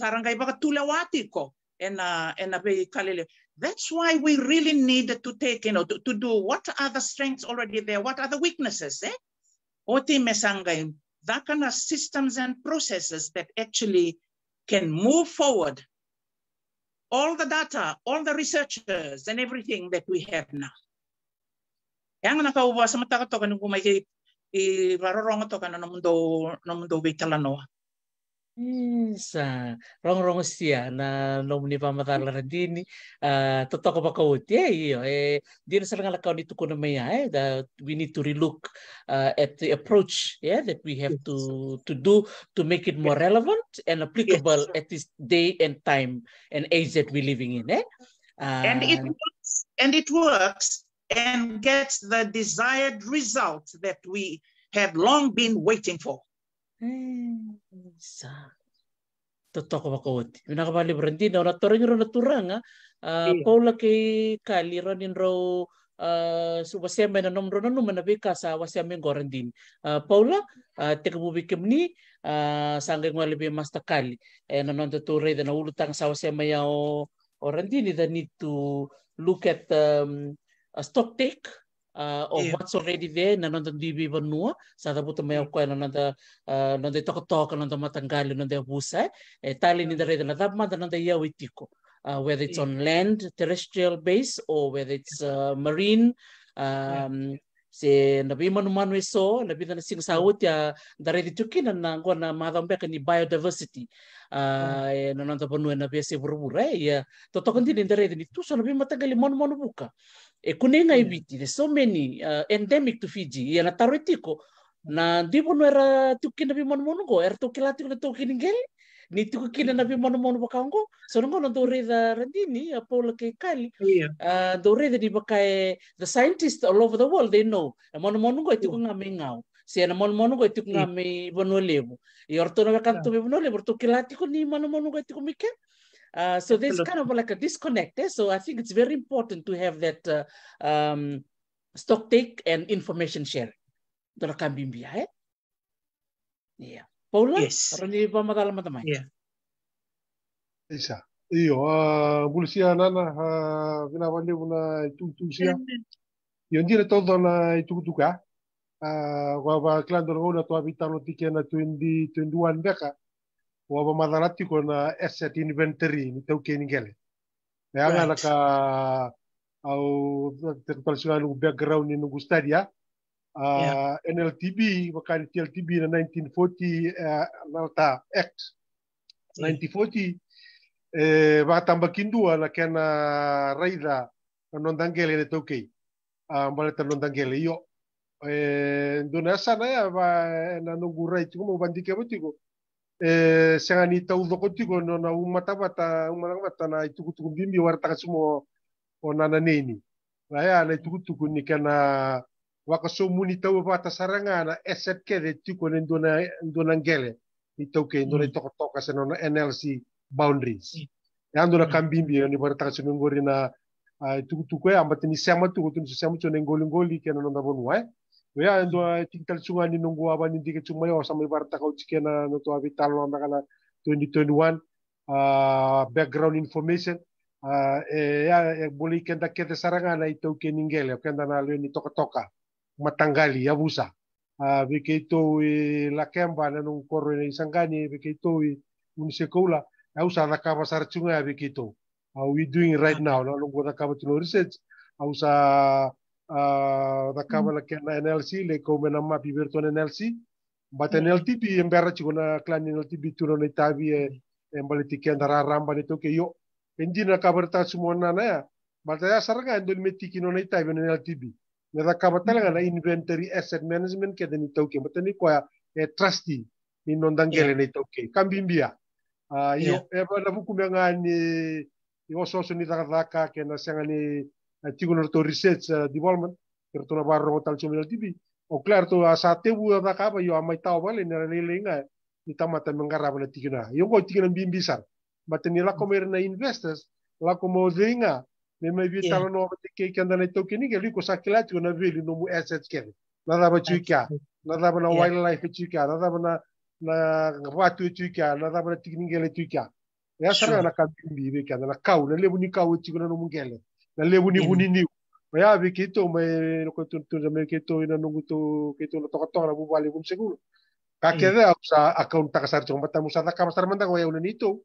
sarang kai baka tulawati ko ena uh, ena uh, be kalele that's why we really need to take you know to, to do what are the strengths already there what are the weaknesses eh oti mesangai that kind of systems and processes that actually can move forward all the data, all the researchers and everything that we have now. Yang nakauwa sa mata ka to kanung kumay i raroronga to kanu namundo namundo bitalanoa. Sa rongrong siya na nomni pa matala hmm. din uh, ah, totoo ko pa ko uti iyo eh din sa lang lakaw nito ko na maya ah, eh that we need to relook uh, at the approach yeah that we have to to do to make it more relevant and applicable yes. at this day and time and age that we are living in eh uh, and it works and it works and gets the desired result that we have long been waiting for Eh, sa totoo ko Nakabali Brandina, na turang ro naturang ha. Uh, Paula ah, iya. kay Kali ro nin ro uh, wasyamen na nomro na naman nabi ka sa wasyamen goran din. Uh, Paula, uh, teka bubikim ni uh, sanggay nga lebih mas kali. Eh, nanon tuturay na naulutang sa wasyamen yaw oran din. need to look at um, a stock take uh, of yeah. what's already there na nanda dibi banua sa tabu ta maya ko na nanda nanda toko toko nanda matangali nanda busa e tali ni mm. dare na tabu nanda nanda ya witiko uh, whether it's on land terrestrial base or whether it's uh, marine um, yeah. se na bi manu manu so na bi na sing saut mm. ya dare tuki na na go na madam be ni biodiversity uh, mm. na nanta panu na bi se burbura ya to to di dare di tu so na bi matangali manu manu buka e eh, kunenga mm. ibiti there's so many uh, endemic to Fiji ia na taroitiko na dibo no era tukina bi mon mongo era tukila tukina tukin gel ni tukina na bi mon mon bakango so ngo no dore da radini a pola ke kali yeah. uh, dore da di bakai eh, the scientists all over the world they know e mon mongo tukunga mengao se na mon mono goitu nga me bono lebo e orto no kanto me bono lebo to kilati ko ni mano mono ko miken uh, so there's kind of like a disconnect eh? So I think it's very important to have that uh, um, stock take and information sharing. Dora kambimbia, eh? Yeah. Paula, yes. Rani ba madala madamai? Yeah. Isa. Iyo, ah, gulsia nana vinavale una tutusia. Yo ndire todo na ah, tutuka. Ah, wa va clando na tua vitalo tikena 20 21 beka. وابا ما ظنتي كون اسات انفنتري تو كاين قال يعني لك او تقبل سؤال وباك جراوند انو ستاديا ان ال تي بي وكان تي ال تي بي 1940 نالتا اكس 1940 va tambakindua la kena raida non dangele ne tokei a maleta non dangele io eh ndona sana va na nungurai e sangani tau dokoti ko no na umata bata umana bata na itukutuku bimbi warta kasumo onana neni na ya na itukutuku ni kana wakaso muni tau bata saranga na eset ke de tiko ne ndona ndona ngele itau ke ndona toko toka seno na mm. NLC boundaries ya mm. ndona mm. kambimbi ni warta kasumo ngori na itukutuku ya ambatini sema tukutuku sema chone ngoli ngoli kana nonda bonwa eh Ya, itu tinggal sunga ni nunggu apa nih tiga cuma yo sama ibarat kau cikena na no tua 2021 uh, ah, background information uh, ah, eh, ya eh, boleh kita kete saranga na itu keninggal ya kita kenda ini toka toka matanggali ya busa uh, ah, bike itu e la kemba na nung koro sangani bike itu e unisekola au sa na uh, we doing right now no lo kava tuno research au sa takabala kena NLC le ko mena mm. e, e ma pi virtual NLC but NLT bi embera chigona clan NLT bi tuno ni tabi e embaliti ke andara ramba ni toke yo enjina kabarta sumona na ya ya sarga endol metiki no ni tabi NLT bi na takabata la mm. na inventory asset management ke deni toke but ni ko ya e trustee ni nondangele ni toke kambimbia yo e ba na buku menga ni yo soso ni takataka sanga ni tigunar to research development ker to na barro tal chumel tv o claro to sate bu na kaba yo amai tau bale na lelenga ni tamata mengara bale tiguna yo go tiguna bim bisar matani la comer na investors la como dinga me me vi tala no te ke ke andana to ke ni ke liko sakila tiguna veli no mu asset ke na da ba na da e ba na wildlife chuika na da ba na na watu chuika e na da ba tigninga le chuika ya sara na ka bimbi be ke na kau na lebu ni kau e tiguna no nalebuni-bunini io ia Maya kei tou mae loko e tunutuna kei kito ina nugu tou kei tou na tokatoga na vuvale vum segulu kakece au sa account takasari toko matamu sa caka masara manda iau na ni tou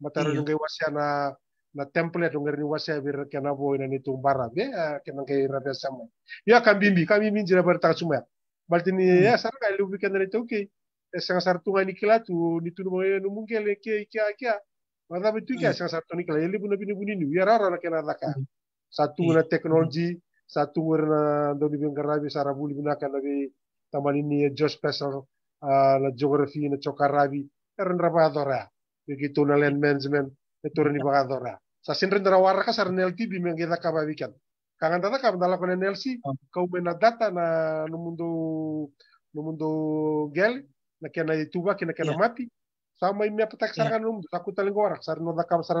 mataro nungai wasia na na template nungai ni wasia vira kena vo ina na tou bara be ya, eh, kena sama ia kambimbi kambimbi jira bara takasuma baltini ia sara kai lubi kena ni tou kei esanga sartunga ni kila tu ni tu moe no mungkin le ke kia kia mada betu kia kan hmm. esanga sartunga ni kila ele buna bini ya ni biara kena daka satu iya. warna teknologi, satu werna doni ben sarabuli binaka nabi tamalini josh eh, pesar la geografia na bi eren rabadora begitu na land management etor ni bagadora sa sinren dara waraka sar nelti bimeng geda kababikan kangan tata kam dala kone nelsi kau bena data na numundo numundo gel na kena ituba kena kena mati sama imia petak sarkan yeah. num aku talingo warak sar no dakam sara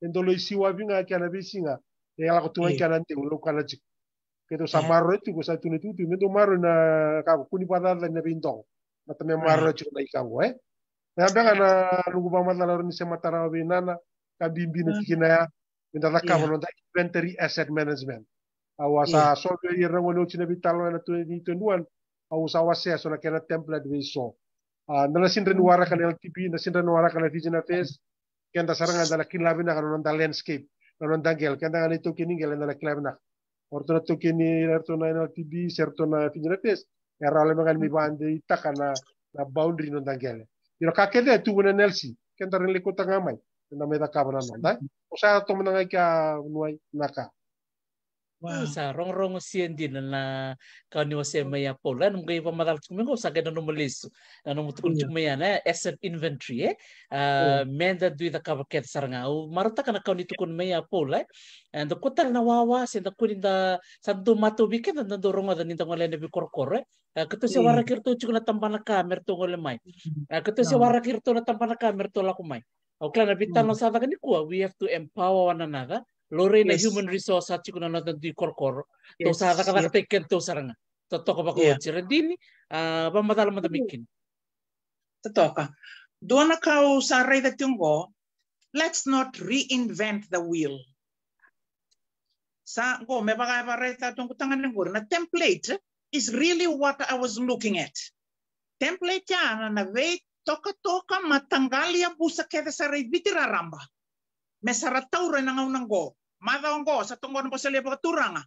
endolo isiwa vinga kana besinga yala kutunga kiana nte ulo kana chik keto sa marro tu ko sa tunu tu tu mendo maro na ka kuni pada la na bintong mata me maro na ikango e na nga eh? na lugu bama la ni se mata nana ka bimbi na tikina ya menda la ka inventory asset management awa sa sobe be yera ngono bitalo na tu ni tunuan awa sa wase so na template be so na nasindra nuwara kana LTP, nasindra nuwara kana Vision Affairs, kenta sarang andala kinlabinak anonanda landscape anonanda gel kenta ngani tu kini gel andala kinlabinak ortona tu kini na ina tibi sertona finjana tes era ole mangan mi bande itaka na na boundary nonanda gel ilo kakede tu bune nelsi kenta rin likutang ngamai na meda kabana nonda o osa to mananga ka nuai naka sa sa rongrong sien din na kanyo sa maya oh. pola nung pa madal kung ko sa kada no malis ano mo tukun na asset inventory eh uh, oh. ah, menda dui da kavaket sarangau ka na ni tukun maya pola and eh. eh, the kutar na wawa sin da kunin da sa do mato biket na do rongo da ninda ngole bi kor eh kato sa wara kirto chukun na tambana kamer to ngole mai kato sa wara na tambana kamer to kumai Okay, na bitan no sa ni kua we have to empower one another Lorena yes. na human resource at chikunan natin di korkor yes. to sa kakakateken to sarang totoo ka ba ko yeah. sira din uh, ah, pamatala matamikin totoo ka doon na kau sa ray ko let's not reinvent the wheel sa ko may baka pa ray tatong kutangan ng na template is really what I was looking at template yan na wait toka-toka matanggali ang ya busa kaya sa ray bitiraramba. Mesaratau rin ang aunang ko. Madaongo sa tungon po sa lepo turanga. Ah.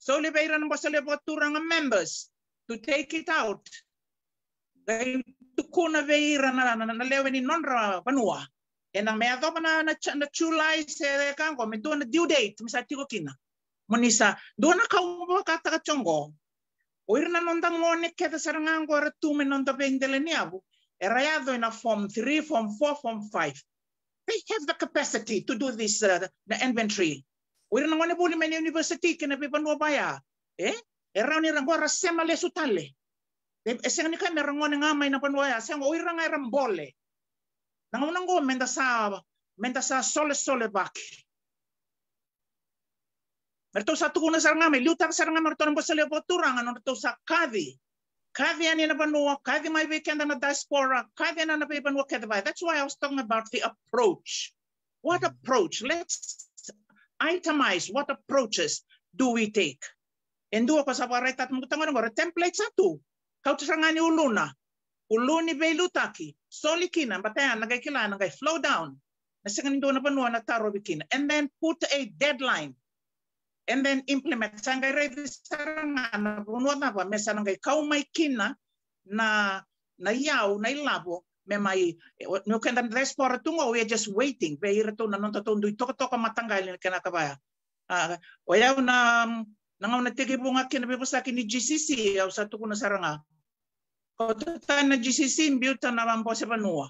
So libeiran po sa lepo turanga members to take it out. Dahil tukuna veira na na lewe ni nonra panua. E nang mea topa na na na chulai sa kango, mi tuwa na due date, misa sa tiko kina. Munisa, doon na kaupo kata ka chongo. Oir na nonda ngone keta sarangango ara tume nonda pengdele niabu. E rayado na form 3, form 4, form 5 they have the capacity to do this uh, the inventory. We don't want to buli many university kena pipan dua baya. Eh? Erau ni rangu ara sema lesu tale. Eseng eh, ni kami rangu ni ngamai na panwaya. Ah, Seng wira ngai rambole. Nang nang go menda sa menda sa sole sole bak. Merto sa tukuna sa ngamai liutang sa ngamai merto nang bosale poturang ano ah, merto sa kadi. Kavi ani nabanua, kavi mai weekend on a diaspora, kavi ana na pebanua kedavai. That's why I was talking about the approach. What mm-hmm. approach? Let's itemize what approaches do we take. Endua ko sa at mo tangon ngore template satu. Kau tsangani uluna. Uluni beilutaki. Solikina bataya nagay kilana nagay flow down. Nasengan ndu na na taro bikina. And then put a deadline and then implement sa ngai rei sarangana vonua wa me kau mai kaumaikina na na iau na ilavo me mai no kenda res por tungo we are just waiting ve ira tuna non tatun du toko toko matanga ile kena kavaya uh, ah, o iau na nangau na tege bunga kena be posa kini GCC au satu kuna saranga ko tana GCC mbiuta na mambose vanua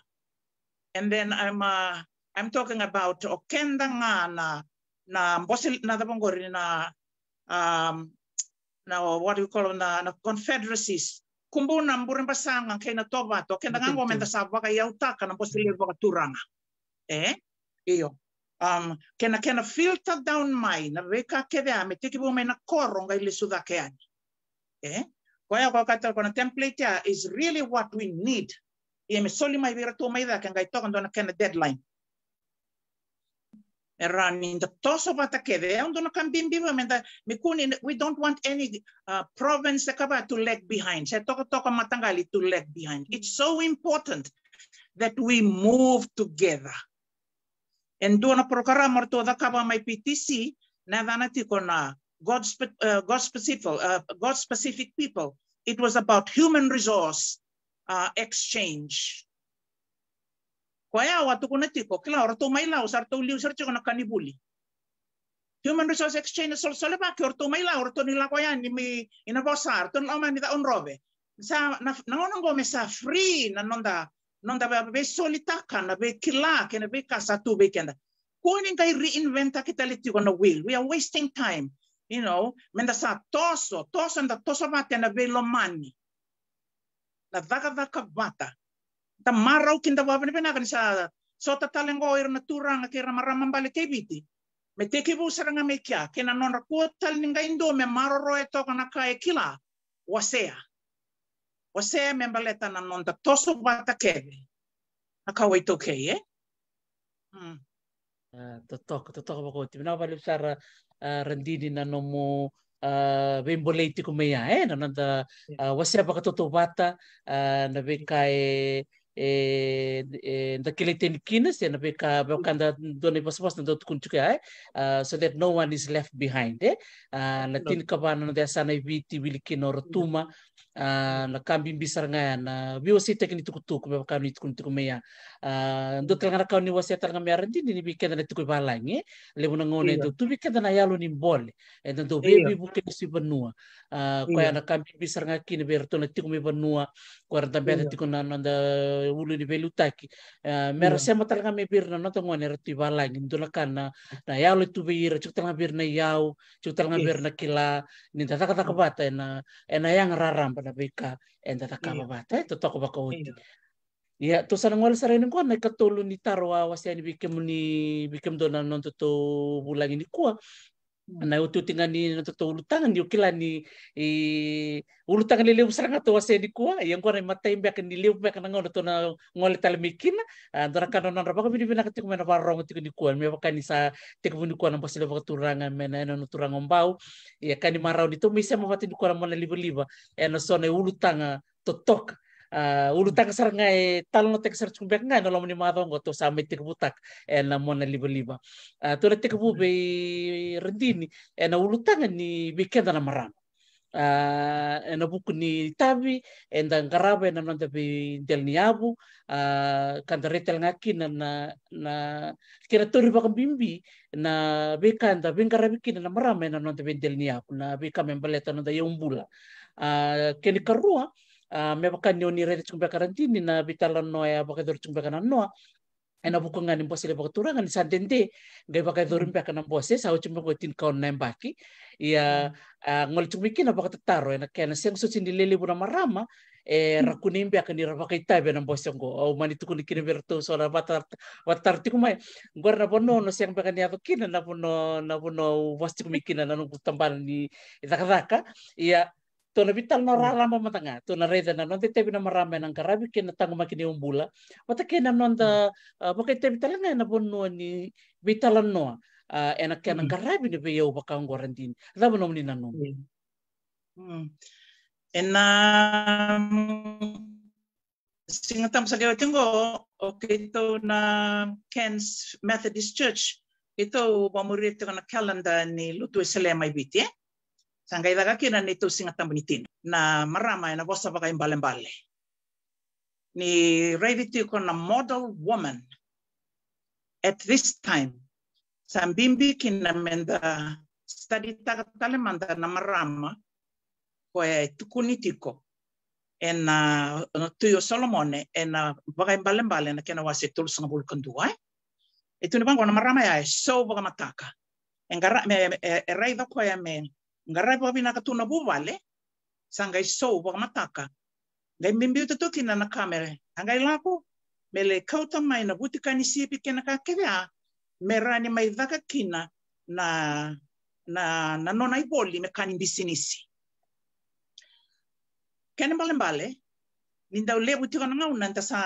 and then I'm uh, I'm talking about okenda ngana na mbosi na dabongori na um, na what you call na na confederacies kumbu na mburimba sanga na toba to kenda ngango menda sabwa ka yauta kana mbosi le baka turanga eh iyo um kena kena filter down mai na veka kede ame tiki bu mena koronga ile suda keani eh kwa ya kwa kata kwa template ya is really what we need yeme soli mai vira to mai da kanga itokando na kena deadline raninda toso vata kede on dono kambim biwa menda mikuni we don't want any uh, province to lag behind So talk talk matangali to lag behind it's so important that we move together and dono program or to the kaba my ptc na dana tikona god uh, god specific uh, god specific people it was about human resource uh, exchange Kwaya watu kuna tiko kila orto maila usar to liu search kono kanibuli. Human Resource Exchange sol sole ba orto maila orto nila kwaya ni mi ina bosar ah, ton oma ni da onrobe. Sa na ngono ngome sa free na nonda nonda ba be solitaka na be kila kena be kasa tu be kenda. Kuning kai reinventa kita liti kono will. We are wasting time. You know, menda sa toso, toso nda toso ba tena be lomani. Na vaka vaka bata ta marau kinda wavene pena kan sa so ta talengo ir na turanga ke ramaramam bale ke biti me te ke bu saranga me kya ke na non ko tal ninga indo me maroro e to kana ka e kila wasea wasea me bale ta na non ta toso bata keve na ka wai to ke e eh? mm ah, totok totok ba ah, ah, ko ti na bale sar rendini na nomo uh, bemboleti ko maya eh na nanda uh, wasea baka totobata uh, na be kai the Kilitin Kines and Bokanda Donibus was so that no one is left behind. Latin Kaban, the Ah, na kambi mbisaranga na ni tuku tuku ba kambi tuku meya ah, ndo kalanga ka ni wasi taranga me arandi ya ni bi kedana tuku balangi le buna ngone iya. ndo tu bi kedana yalo ni mbole ndo ndo iya. be bi buke si banua ah, kwa iya. ya na kambi mbisaranga kini berto na tuku me banua ko randa be tuku na nanda ulu ni belutaki mera sema taranga me bir na nata ngone ratu balangi ndo na kana na yalo tu be ira chuk taranga bir na yau chuk taranga bir na kila ni tata kata kabata na ena yang rara rampa na ka enda ta kama bata to toko ba ko ya to sa ngol sa renin ko na katulo ni tarwa wasi ani bikem ni bikem do non to bulang ini ko na ututinga ni natoto ulutangan ni ukila ni i ulutangan ni leu saranga to ase di kuwa yang kore mata imbe kan ni leu be kan ngono to na ngole tal mikina antara ah, kan non rapa bi bina ketik mena warong tik ni kuwa me pakai ni sa tik ni kuwa na pasile ba turanga mena no turanga mbau ya kan marau di to misa mo hati di kuwa mo na liba liba e no ulutanga totoka uh, ah, ulutang sar nga e talong tek sar chumbek nga no lamani ma dong to sa metik butak e eh, na mona liba liba uh, to le tek bu mm-hmm. be rendini e eh, na ulutang ni weekend na maram uh, ah, e eh, na buku ni tabi e na ngarabe na nanda be del ni abu uh, ah, kanda retel ngaki na na na kira tori baka bimbi na beka nda bengarabe kina na maram e na nanda be del ni abu na beka membaleta nanda yumbula uh, keni karua mepaka ni onire tsumba karantini na bitalan noa ya baka dor tsumba kana no ena buku ngani bos le baka turanga ni sandente ngai baka dorim baka na bos sa uchi tin kaun na mbaki ya ngol tsumbi kina baka tataro ena kana seng so sindi lele buna marama e rakuni mbe akani rabaka itabe na bos ngo au mani tukuni kina berto so la batar watar tiku mai ngor na bono no seng baka ni apa kina na bono na bono bos tiku mikina na nunggu tambalan ya tuna vital na hmm. rara ma matanga tuna reda na non tebi na marame nang karabi kena na tango makini umbula wata ke na non da maka tebi talanga na bonno ni vital noa ah, ena kena nang hmm. karabi ni beyau baka ngwarandin da bonom ni nanom hmm. ena mm, singa tam sa gawa tingo oke to na Ken's Methodist Church ito mamuri ito na calendar ni Lutu Salema ibiti eh? Tangaiwagakina ni Tusing at Tambunitin na marama na bosa bagay mbale-mbale. Ni ready to ko na model woman at this time sambimbi kinamenda study taka talemanda na marama ko e tukunitiko ena na tuyo Solomone ena uh, bagay mbalimbali na kena wase tul sa ngabul kandua e tuni bango na marama ya so baga mataka engara me e, e, e, e, e, e, e, e, ngarai pa pina katuna sa sangai sou pa mataka ngai mimbiu te toki na kamere angai lako mele kauta mai na buti kani sipi kena ka kevea merani mai vaka kina na na na nona iboli me kani bisinisi kene mbale mbale ninda ule buti kana ngauna nta sa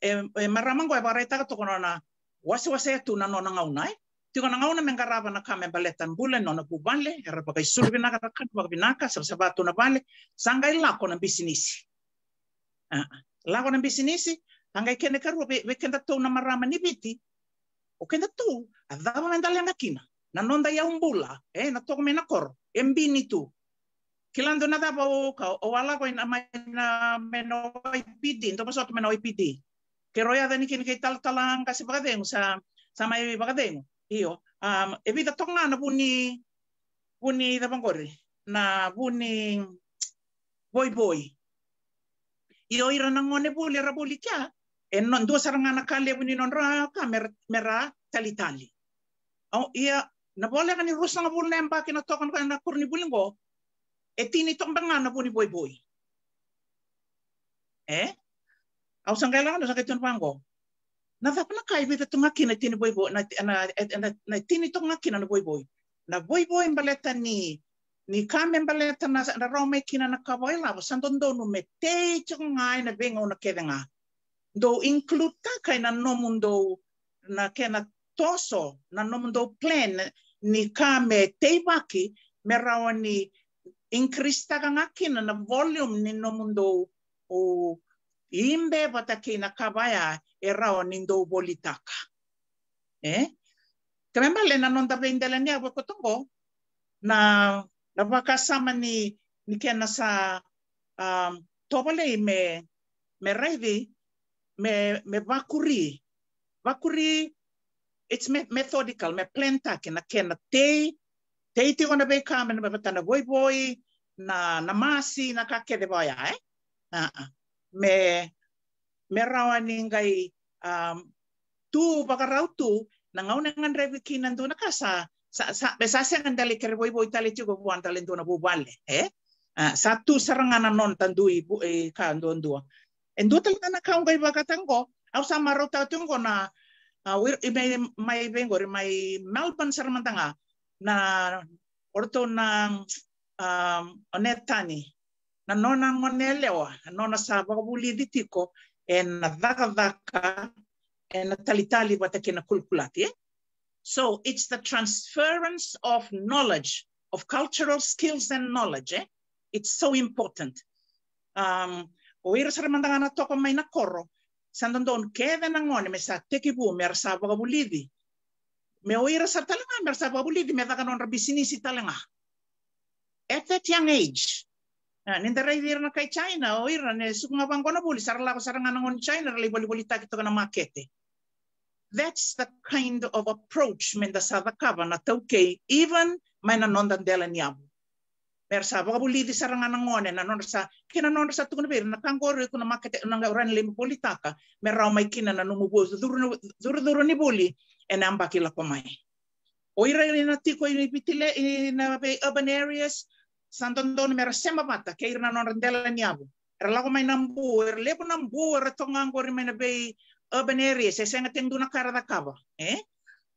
e, e maramango e bareta ka tokono wasi wasi tu na nona ngauna eh? tiko na ngauna me garava na kame baletan bulan no na kubale era kai sulu na kata kan pakai binaka sab sabatu na bale sangai lako na bisinisi uh, lako na bisinisi hangai kene karu be, be kenda tou na marama ni biti o kenda tou a dava menda na kina na nonda ya umbula eh na toko me na kor embini tu kilando na dava o ka o ala ko na na meno ipidi ndo pasoto meno ipidi que roya dani kini kei tal talang kasi pakadengo sa sa may pakadengo Iyo. um evita tonga na buni buni da bangore na buni boy boy iyo ira nangone buli rabuli kya en non do sarang na kale buni non ra kamera mera tali tali oh iya na bola kani rusa nga bulna emba kina tokan kana kurni bulingo e tini tong banga na buni boy boy eh au sangela no sakitun pango na whapana kai wita tunga kina tini boi boi, na, na, na, na tini tunga kina na boi boi. Na boi boi mbaleta ni, ni ka mbaleta na, na raume kina na ka kawai don donu me tei chunga na venga una kerenga. Do include ka kai na nomundo na kena toso, na nomundo plan ni ka me tei baki me rawa ni increase taka ngakina na volume ni nomundo o imbe vatakina kabaya erao nindo bolitaka eh kememba lena nonda bendelani awe kotongo na na wakasama ni ni kena sa um, tobole me me revi me me vakuri vakuri it's me, methodical me planta kena kena te te ti ona be kamen me na boy boy na na masi na kake de boya eh ah, uh ah. -uh. me merawan ninggay um, tu pakaraw tu nangaw nangan reviki nando nakasa sa sa besasya ang dali kerboy boy tali chugo buwan tali na bubale eh ah, satu serangan non tandu ibu eh, eh ka andon dua endo talaga nakaw kay bakatang aw sa marota tungko na ah, eh, may may bengor may malpan sarmantanga na orto ng um, onetani na nona ngonelewa nona sa vakavuli ditiko e na dhakadhaka e na talitali vatake na kulukulati eh? so it's the transference of knowledge of cultural skills and knowledge eh? it's so important um o ira sa ramandangana toko mai na koro sandondon keve na ngone me sa tekibu me sa vakavulidi me o ira sa talanga me sa May me dhakanon rabisinisi talanga at that young age ninda raivir na kay China o ira ne suk nga bangko na buli sarla ko sarang anong China rali buli buli takito kana na makete. That's the kind of approach men da sadakaba na tauke even may nanondan dela niyabu. Pero sa baka buli di sarang anong one na nonda sa kina nonda sa tukuna bir na kangoro ko na makete nang uran lim buli taka merao may kina na numubo duro duro ni buli and ambakila komai. Oira rin na tiko inipitile in urban areas santo antônio me resemba mata que irna non rendela niabo era logo mai nambu era lepo nambu era tongango ri mai na bei urban areas e senga tendu na cara da cava eh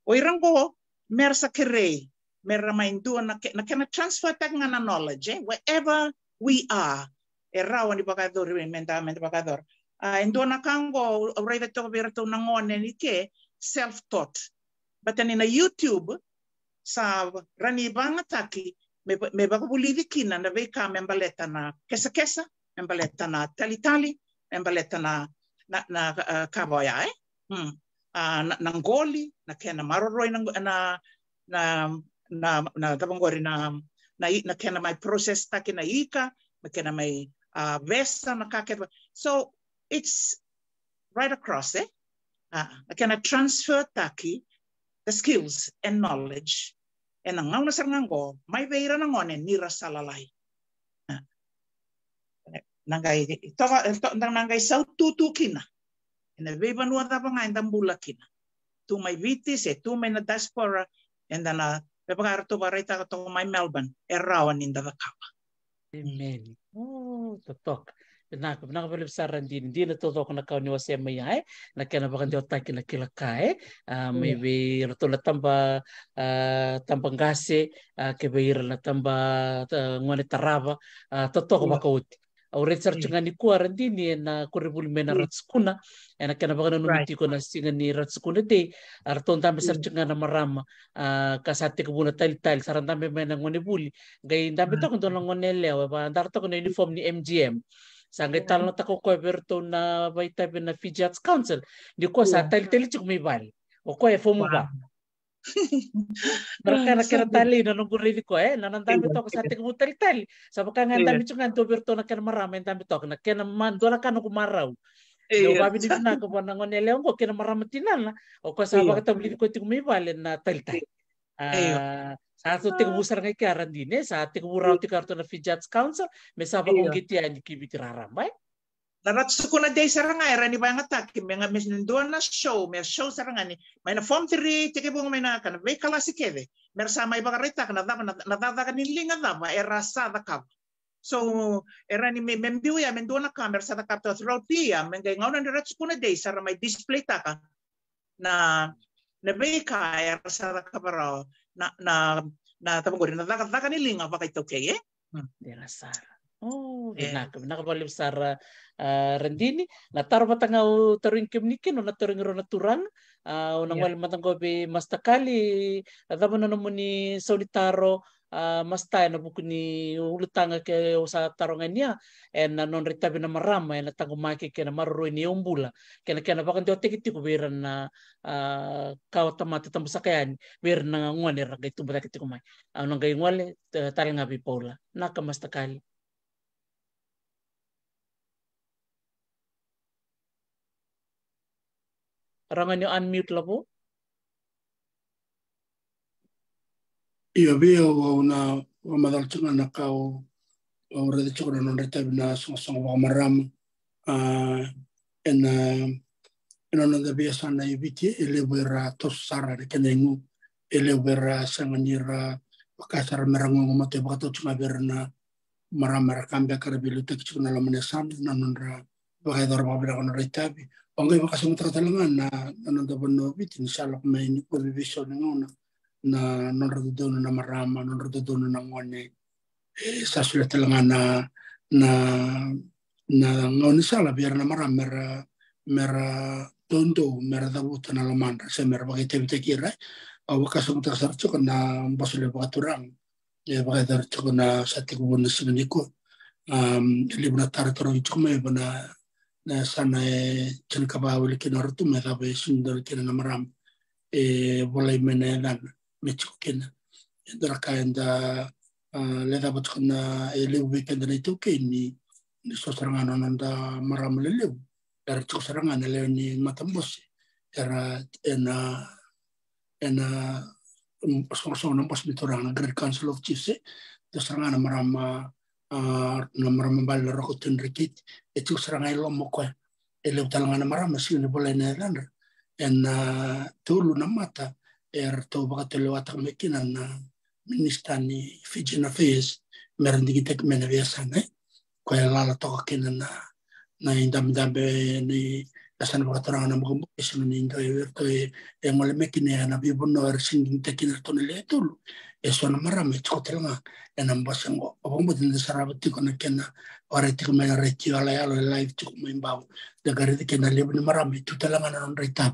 o irango mersa kerei mera mai ndua na ke, na kana transfer tak na knowledge ¿eh? wherever we are era o ni bagador ri menda menda bagador uh, ah, ndua na kango o rei veto vera to self taught but then in a youtube sa rani bangataki me, me whakapuliri kina na weka me mbale tana kesa kesa, me mbale tana tali tali, me mbale tana na, na uh, kawaia, eh? Mm. Uh, ah, na, na ngoli, na kena maroroi na, na, na, na, na tapangori na, na, na kena mai process take na ika, na kena mai uh, vesa na kakepa. So it's right across, eh? Uh, na kena transfer taki the skills and knowledge e na ngau na sarngang ko, mai veira na ngone nira salalai. Nangai, toka, nang nangai sau tutu kina. Ena veiva nua tapa ngai tambula kina. Tu mai vitis e tu mai na diaspora, and then a pepakar tu varita to my Melbourne, erawan rawan in the Amen. Oh, totok. nak nak bel saran din din to dok na ka ni wase ya mai ai na kana bakan dia tak kila kila kai mai mm. be to la tamba tamba ngase ke tamba ngone taraba to to ko mm. bakaut au research mm. nga ni ku arandi ni e na kuribul mena ratskuna ena kana bagana no miti ko e na singa ni ratskuna te arton tambe search nga na marama kasate ko saran mena ngone buli gai tambe to ko ngone lewa ba ndar to ko uniform ni MGM Sangaital na tako ko Everton na vai tabe na Fiji Arts Council. Di ko sa tal tele chik mi bal. O ko e fomu ba. Mereka kira tali na nung guridi ko eh na nang dami to sa ating hotel tali. Sa baka nga dami to nganto Everton na kan marami dami to na kan man dola kan ko maraw. Yo babi di na ko na panangon ele ko kan marama tinan na. O ko sa baka tabe ko tik mi bal na tal tali. Ah Saat ತೆಗೆ karan dine, saat ತೆಗೆ ಊರಾವತಿ kartu na fijat council, mesaba kung iya. giti ay kibiti rarambay. Darat suko na day saranga era ni bangat taki menga mes nduan na show, mer show saranga ni. May na form 3 tike bung mena kana ve kalasi keve. Mer sama iba karita kana dama na dada kana linga dama era sa da So era ni me membiu ya menduan na kamer sa da kap to throughout the year, menga ngauna darat suko na day saranga may display taka kan? na na ve ka era sa da kaparao na, na, na tapangurin. Nataka niling nga pakitokeye. Eh? Hmm. Dira sara. Oh, yeah. nak nakabalib sara uh, ah, rendini natar matangau taring kemnikin na taring ro naturang uh, unang yeah. Ya. wal matango be mastakali adamo na nomuni solitaro Ah, masta na buku ni ulutanga ke osa tarongania en na non ritabi na marama en tanggo maki ke na ini ombula kena ke na ke na bakan teo teki tiku bira na uh, ah, kau tamata tambu sakayan bira na ngone raga itu bata tiku mai anong ah, gai ngole tari ngabi paula na masta kali Rangan yo unmute labo. Ia vea o na o madal tsuna na kau o o rede chokra reta bina song song wa maram ah, ena ena na vea sana i viti ele wera tos sara de kenengu ele sanga sanganira pakasar merangu ngomote bakato tsuna bera na maram mara kambia kara bilu tek tsuna la mane san na non ra dor ba bira reta bi bakasung talanga na na bono biti inshallah kuma ini ko na non ratutono na marama, non ratutono eh, na ngone, sa na na ngone sala biar na marama mera mera tondo mera dabuta na lamanda se mera bagai tebi tekira awa kasung tasar cok na basule turang eh, e bagai da cok na sate kubun simeniko um libuna taratoro cok me ba na sana e chen kina rutu me dabe sundar kina na marama eh, e bolai mena dan leda mexicokeena darakaenda ah, ledabatkana elevu wikendana iteukeni ni sosaranganonanda marama lelevu dara tikosarangan leo ni matambosi era ena ena songsong mm, na bos mitoranga Great Council of Chiefs tosarangana marama ah, na marama bala roko tenrikit etikosarangan ilomo koe elevu talangana marama sigini bola ena edandra ena teulu na mata er tobaka telo atak mekina na ministani fijina fis meran digitek mena ne ko lala toka kina na na indam dambe ni asan bakatara na mukambo isin ni indo ever to e mole mekina na bibo no er singing tekina to ne letul eso na mara me chotel nga na mbasengo obombo din sarabati kona kena ore tik mena retio ala ya lo live chuk mimbaw da garidi kena lebni mara me tutelanga na on retap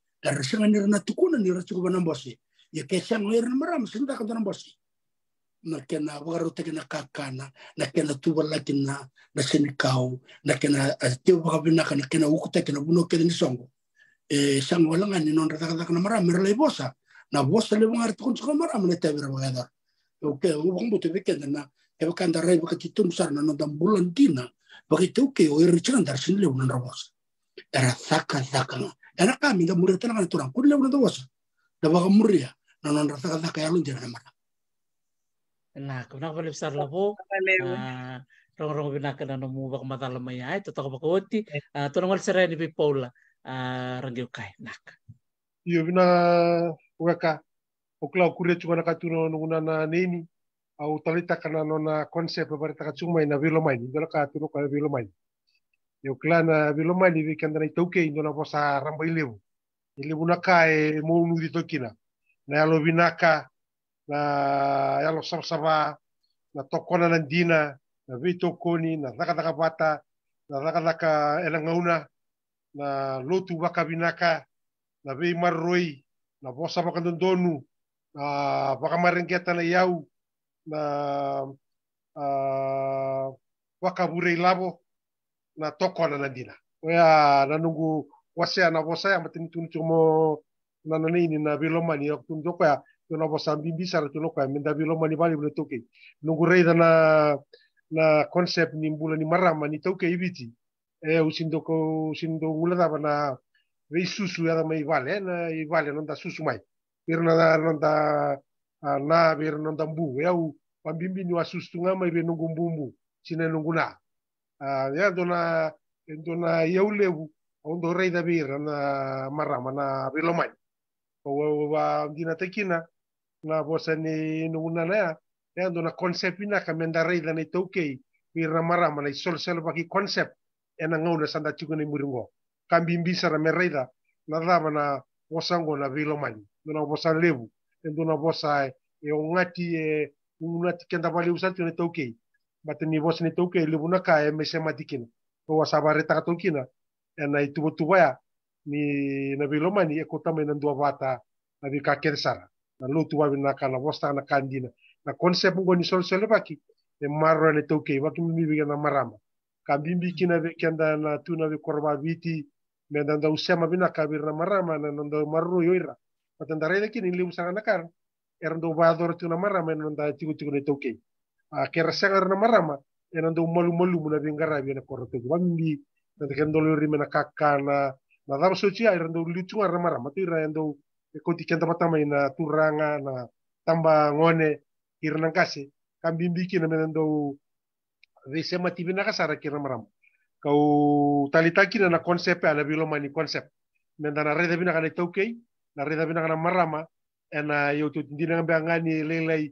la reserva ni rana tukuna ni rana tukuna nambosi ya kesha ngoyer na maram sinda kanda nambosi na kena wagaru teke na kakana na kena tuwa la kena na senikau na kena te waga bina kana kena ukuta kena buno kena ni songo e sang wala ngani non rata kanda kana maram merla ibosa na bosa le wangar tukun tukuna e maram e na tebira wagadar ok wong bote bekenda na eba kanda rai baka titum sarna na dambulan dina baka itu ke oir ricangan dar sin le unan rabosa Tara zaka zaka Enaka minda muria tana kana turang kulla buna tawasa. Da baga ya na non rata kata kaya lun jana mara. Na kuna kapa lipsar lapo. Rong rong bina kana no mu baka mata lama ya ta ka baka woti. Tuna wal sere ni pipola ukai kai nak. Iyo bina ka okla kuria cuma na katuna no guna na neni. Au talita kana no na konsep ka kacuma ina vilomai main. Bila katuna kana bilo main. Eu clana na Vilomani de que anda na Itauquei, indo na vossa ramba e levo. na cá e mounu de toquina. Na alo vinaka, na alo sabsaba, na tokona nandina, na vei tokoni, na zakadaka bata, na zakadaka elangauna, na lotu ah, waka vinaka, na vei marroi, na vossa wakandondonu, na wakamarengeta na iau, na uh, wakaburei lavo, na tokona na dina ya nanungu wasea na bosa ya matini tuni tumo na nani na bilo mani ya kutunjo kwa tuna bosa mbimbi sara tuno kwa menda bilo mani bali bile toke nungu reida na na concept ni mbula ni marama ni toke ibiti eh usindo ko usindo ngula daba na rei susu ya dama ivale eh, na ivale nonda susu mai pero na nonda na pero nonda mbu ya u pambimbi ni wasusu tunga mai be nungu mbumbu sina nungu na Adiante ah, ya, una, una iaulevu ondo rei da birra na marrama na vilomani o va dina tekina na vosa ni nuna na ya dona konsepina ka menda rei da ni tokei birra marrama e na sol sel konsep ena ngauna sanda chiku ni muringo kambimbi sara merreida na dava na vosango na dona vosa levu e dona vosa e ngati e unati kenda valiusati ni matanivoasini tau ke levuna ka e maise matikina o asavare takataukina e na i tuvatua ia ni na veilomani e kotama i na dua vata na vikakere sara na lotu wavi na ka na vosi na kadina na concept go ni solosole vaki e marora ni tau kei vaki mimivika na marama ka bibi kina vekeda na tu na vekorovaviti me da dau sema vina ka vira na marama na na dau maruru yoira matadarai lekini levu sara na kara era dau vaadora tu na marama e na da tigo i tau kei a kera sengar na marama ena ndo malu malu muna bengara bi na korte bambi na te kendo lo rimena kakana na dar sochi ai ndo litunga na marama e ti ra ndo e koti kenta patama na turanga na tamba ngone irna kasi kambimbi kina mena ndo vese matibi na kasara kira marama kau talita kina na konsep ala bilo mani konsep menda na reda bina kana taukei na reda bina kana marama ena yo tu tindina ngambangani lelei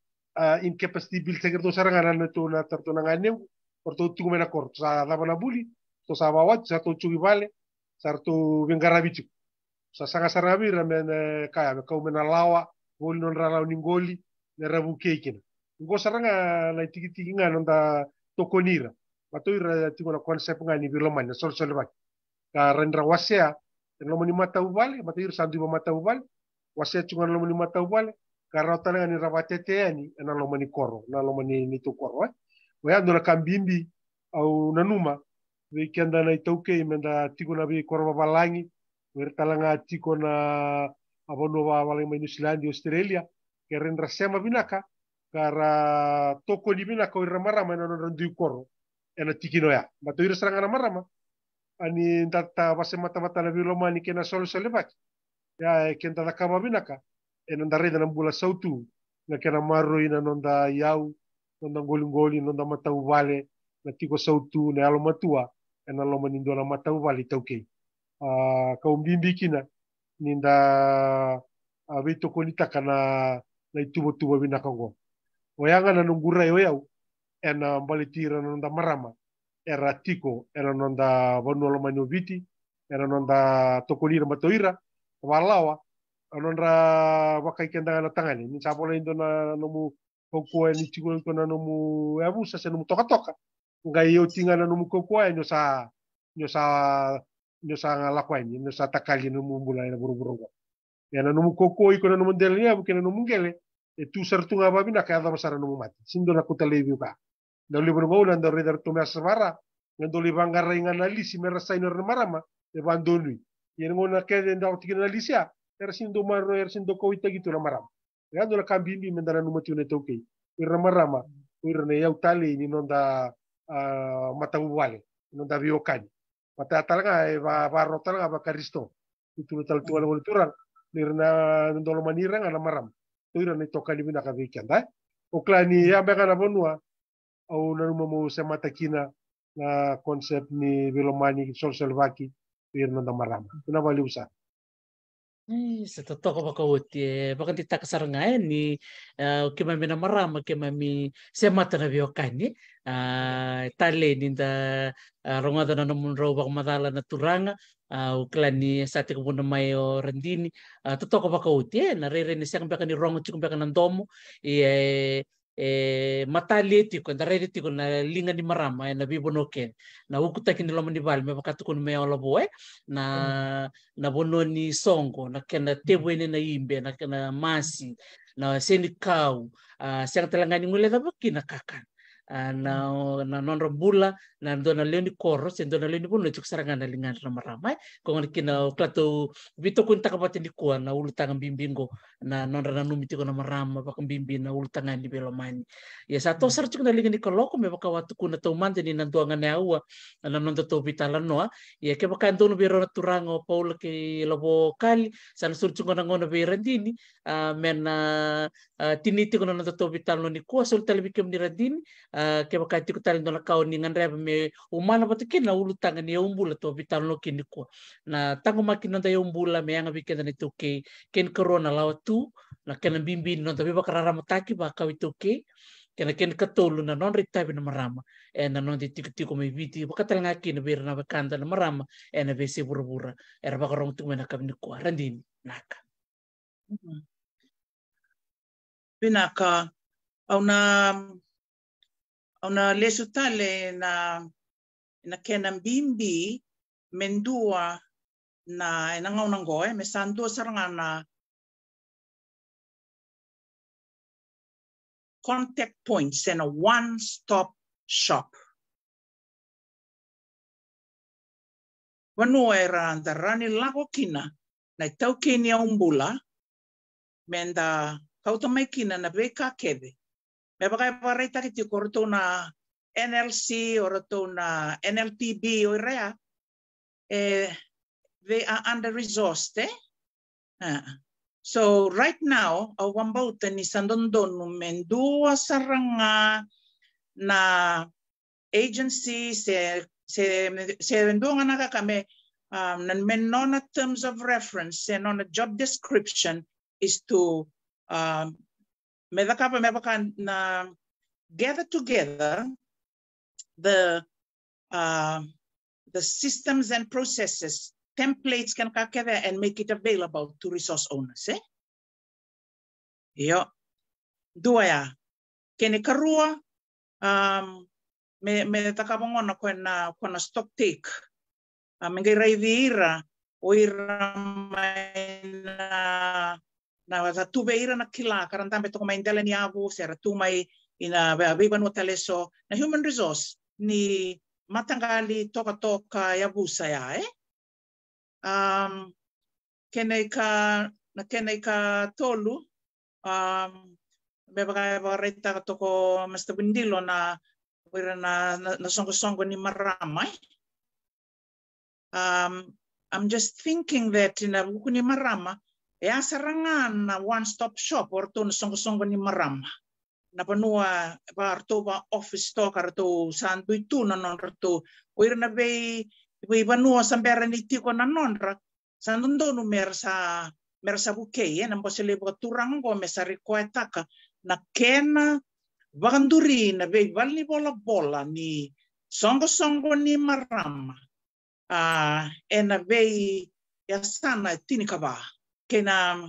in capacity building to sarang anan to na tartunangan niyo or to tugo na court sa laban na buli to sa bawat sa to chugi vale sa to vengarabichu sa sanga sarabi kaya ka umena lawa gol non rala ningoli ne rabu eh, kekin ngo saranga na tikiti nga non da tokonira matoi ra tingo na concept nga ni bilomanya sol sol ba ka rendra wasea en lo moni mata ubale matoi sandu mata ubale wasea chungan lo mata karena tala ni tete ani na lo mani koro na lo mani ni to koro wa eh? kambimbi au nanuma we kenda na itauke imenda tiko na bi koro balangi we talanga tiko na abono ba balangi ma New Zealand Australia ke ren rasema binaka kara toko di binaka we ramarama na no ndu koro ena tikino ya ma to saranga na marama ani ndata base mata na bi lo mani ke na solo solo ya e kenda da kama binaka e non da rede na bula sautu na que na marroina non da iau non da ngolingoli non da matau vale na tiko sautu na alo matua e na loma nindo na matau vale tau kei uh, ka umbimbi kina ninda a uh, veito konita na itubo tubo vina kongo o yanga na nungura yo yau e na mbalitira non da marama era tiko era non da vanu loma no viti era non da tokolira matoira valawa alondra ra waka iki andanga na tangani ni sapola indo na nomu coco ni chikul indo na nomu abu sa nomu toka toka ngai yo tinga na nomu kokua e nyo sa nyo sa nyo sa ngalakuan nyo sa takali nomu mulai na buru-buru ya e na nomu kokua iko na nomu nomu e tu sertunga babi na kada masara nomu mati sindo na kuta lebi ka na libro ngau na ndore dar tumya sabara ngando libanga rainga na lisi merasaino remarama e bandonui yen ngona kede ndau tikina ersindo maro ersindo do kowita gitu ramaram ya do la kambimbi men dana numa tiune tokei irna marama irna yau tali ni nonda uh, eh, matau wale nonda biokani mata talanga e va va rotalanga va karisto itu tal tuala wal turang irna ndolo manirang ala maram irna tokali bina ka vikanda oklani ya bega na bonua au na numa mo se kina na konsep ni vilomani sol selvaki irna da marama una valiusa Eh, se totoko vakaoti e vakadetaka sara ga e eh, ni au eh, kemami ena marama kemami semata na veiwekani a ah, e talei nida ah, rogoca na nomundrau vakamacala na turaga au ah, kila ni esatiki vuna mai o radini a totoko vakaoti e na rairai na sega beka ni rogo jiko beka na domo iae Eh, e mataleti ko ndare leti ko na linga ni marama na bibono ken na ukuta kini lo mandibal me bakatu kun me ola boe na na bono ni songo na kena ene na imbe na kena masi na seni kau uh, siang telangani ngule da bakina kakan Mm. na na nondrabola na dona leoni koros e dona leoni bono jok saranga na lingan ramaramai na kina klato kun ntaka batini kua na ulu tangan bimbingo na non na numiti ko na marama baka bimbing na ulu tangan di belomani ya sa to mm. sar jok na lingan koloko me baka watu kuna tau mande ni nanduanga na awa na to noa ya ke baka na biro na turango paul ke lobo kali sana sur jok na ngona men mena tiniti ko na nondo to noa ni kuwa sol ni Eh, keba kai tiku tali ndola kau ni ngan rebe me umana batu ke na ulu tanga ni umbula to bitan lo kini ko na tango maki nonda ya umbula me yanga bike dani ken corona lawa tu na kena bimbi nonda bakara rama mataki ba kau itu kena ken katolu na non rita bi na marama e na non di tiku tiku me biti baka tali ngaki na bira na bakanda na marama e na bese bura bura e raba karong me na naka mm-hmm. Binaka, au na Ona lesu tale na na kena bimbi mendua na enangau nangoe me sandu saranga na contact points and a one-stop shop. Wano era randa rani lako kina na tau kenia umbula menda nda kina na veka keve me pakai parita kiti korto na NLC or to na NLTB o rea ah. eh, they are under resourced eh? Uh, so right now a wambauta ni sandondon mendua saranga na agency se se se vendunga um, na kame um, nan menona terms of reference and on a job description is to um, Mevakapa Mevakan uh, gather together the uh, the systems and processes, templates can kakeve and make it available to resource owners. Eh? Yo. Dua ya. Kene karua um, me, me takabangona kona, kona stock take. Uh, Mengi raiviira oira maina na ta tuveira na kila karanta beto ko maindela ni avu tu mai ina viva no teleso na human resource ni matangali toka toka ya busa ya eh um kene ka na kene ka tolu um bebaka bareta ka ko Mr. Bundilo na wira na na songo songo ni maramai um I'm just thinking that ina a kuni marama ya serangan na one stop shop or tun song song ni maram na panua par to office to kar to san tu tu na non to uir na be we panua sambera ni ti na non ra san do no mer buke ye ya, na posele ba turang ko me sa na kena baganduri na be valni bola bola ni songo songo ni maram ah uh, eh, ena be ya sana tini kena,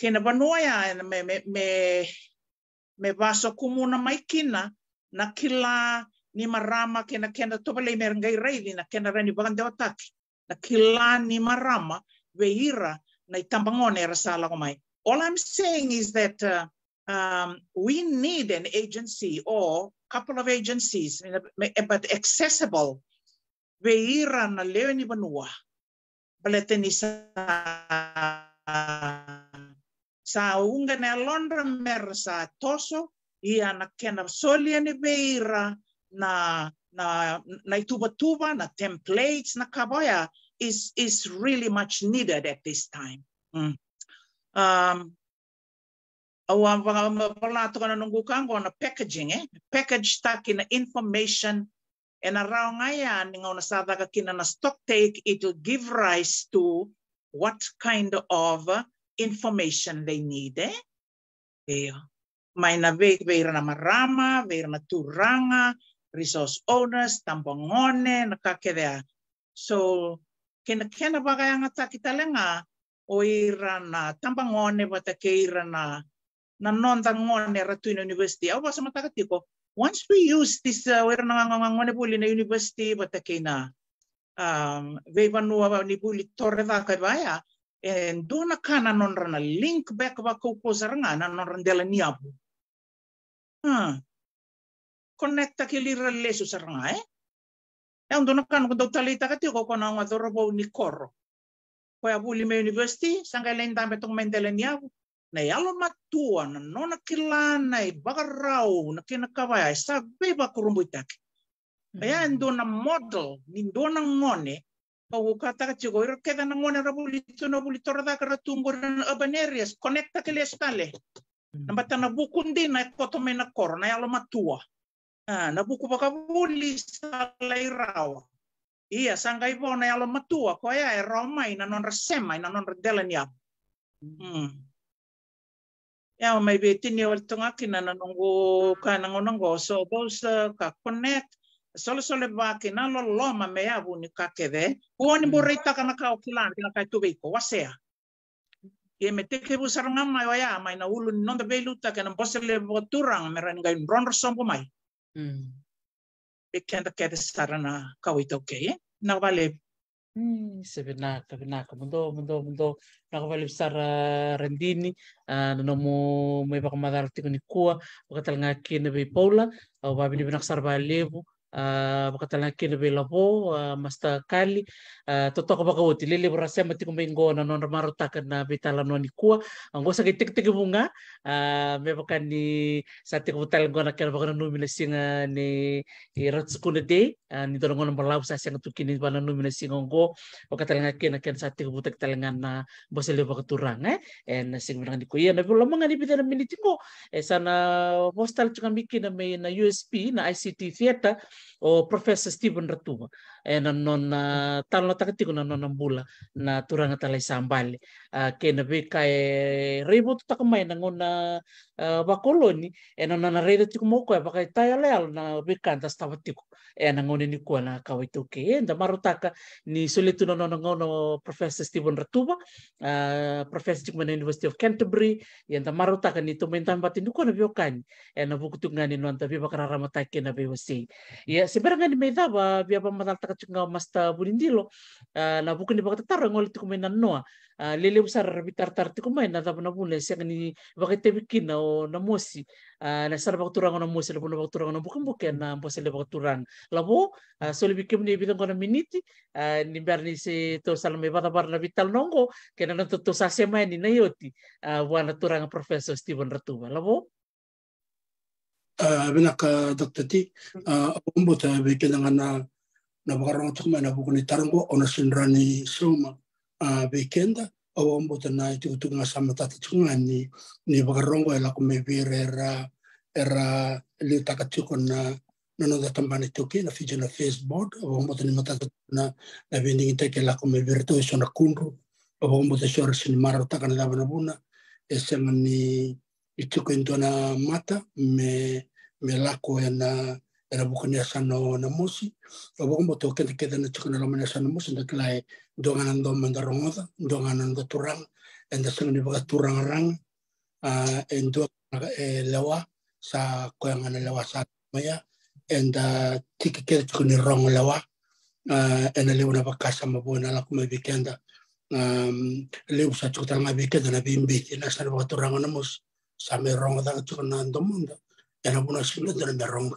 kena wanoa ia me, me, me, me waso kumuna mai kina na kila ni marama kena kena topalei me rangai reivi na kena rani wakande wataki. Na kila ni marama veira na itambangone rasala mai. All I'm saying is that uh, um, we need an agency or couple of agencies, but accessible veira na leo ni vanua. Baleteni sa sa ungana alondra mera sa toso i anakena soli ani be ira na na na itubatuba na templates na kabaya is is really much needed at this time. Mm. Um, awa wala to kana nungu kango na packaging eh package ta in information and around ngaya ninga una sadaka kina na stock take it will give rise to what kind of information they need. Eh? may na ve veira na marama, veira na turanga, resource owners, tambongone, na So, kena kena bagay ang takitalenga o ira na tambangone wata keira na na nondangone ratuin university. Awa sa ko. once we use this, uh, we're nangangangone po na university, wata kay na um, veivanua ni buli tore vaka vaya en dona kana non rana link back va ko ko zaranga na non randela ni abu ah connecta ke li releso saranga eh e un dona kana ko talita ka ko kona wa dorobo ni korro ko ya buli me university sanga len dambe tong mendela ni abu na yalo matua na nona kilana e bagarau na kina kawaya sa beba kurumbuitake aya mm-hmm. na model nindo na ngone kau kata kaci go ira keda na ngone ra buli na buli tora da kara tunggu ran urban areas connecta ke les tale na bata na buku ndi na koto me na na yalo matua na buku baka buli salai rawa ia sanga na yalo matua ko mm-hmm. mm. ya e roma non resema ina non redelen ya ya mai be tini wal tonga kina na nongo kana ngonongo so those uh, connect sole sole wa ke na lo lo ma me avu ni ka ke ve ko ni bo mm. reita kana ka o kilan kana kai tuve ko wasea e me te ke busaranga mai o ya mai na ulu niin non da veluta kana bosele bo turang me ran ga ron ro sombo mai mm e ken da ke de sarana ka o itoke e na vale Mm, se vena ka vena ka mundo mundo mundo na ko vale sar rendini na no mo mo ba ko madar tiko ni kua o ka talanga ki na be paula o ba bini bina sar ba levu ఒకతలకి వీళ్ళపో మస్త కాలి తొత్తొక బక ఓతి లేలి బ్రసే మతి కుమ non నన్ను నరమారు తాకన్న బితాల నో నికువ అంగో సగ టిక్ టిక్ bunga me baka ni sate ko tal gona kel baka no mina singa ni irat sukuna de ni dorong ah, balau sa singa tuki ni bana no mina singa ngo okatal ngaki na ken sate ko butak talangan na bosele baka turang eh and ah, singa nang diko ya na bulo manga ni bitan minit ngo eh, sana postal chukam bikin na me na USP na ICT theater o oh, professor Stephen Ratuba ena eh, nona eh, talo takatiku na nona bula na turanga talai sambali uh, eh, kena be kai rebo tu mai na ngona uh, bakoloni ena nona reda tiku moko e pakai tai ale al na be kanta e ena ngone ni kua na kawai toke enda marotaka ni soletu na nona ngono professor Stephen Ratuba uh, professor tiku mana University of Canterbury enta ya, marotaka ni tumentam batin ni kua na biokani ena buku tu ngani nuanta be bakararama na kena be wasi ya seberangani meidaba biaba madalta takachunga masta burindilo eh, na bukan di bakata tarang oli tu mainan noa eh, lele besar rabi tar tar kumena main na bule siang ni bakata bikin na na mosi eh, na sar bakaturang na mosi la buna bakaturang na bukan bukan na mosi la bakaturang la bo so le bikin ni bitang miniti ni berni se to salme bata bar na vital nongo kena na to main ni na yoti wana turang profesor Stephen Ratuba la bo binaka daktati mm. umbuta be kedangan navagarongotokoma navukuni tarongo onasinrani soma weekenda awambotana itikutukunga samatata tikuga ni ni vakarongo ela kumevira era era liutakatiko na da tambana ituki na fiji na facebook awambotani matata na na vendingi teke ela kumevira to iso na kundu awambota sore sini mararotaka na buna esega ni ituku mata me me lako ena era bukunesano na musi o bukum boto kita keda na chikana romanesano musi na klai doangan do manda rongoda doangan do turang enda da sanga ni turang rang endo do eh, lewa sa koyangan lewa sa maya enda da tiki keda nih rong lewa enda a lewa na baka sa mabu na laku mai bikenda lewa sa chikutang mai bikenda na bimbiti enda sana baka turang na musi sa me rongoda chikana ando munda en bukan buna sila dana me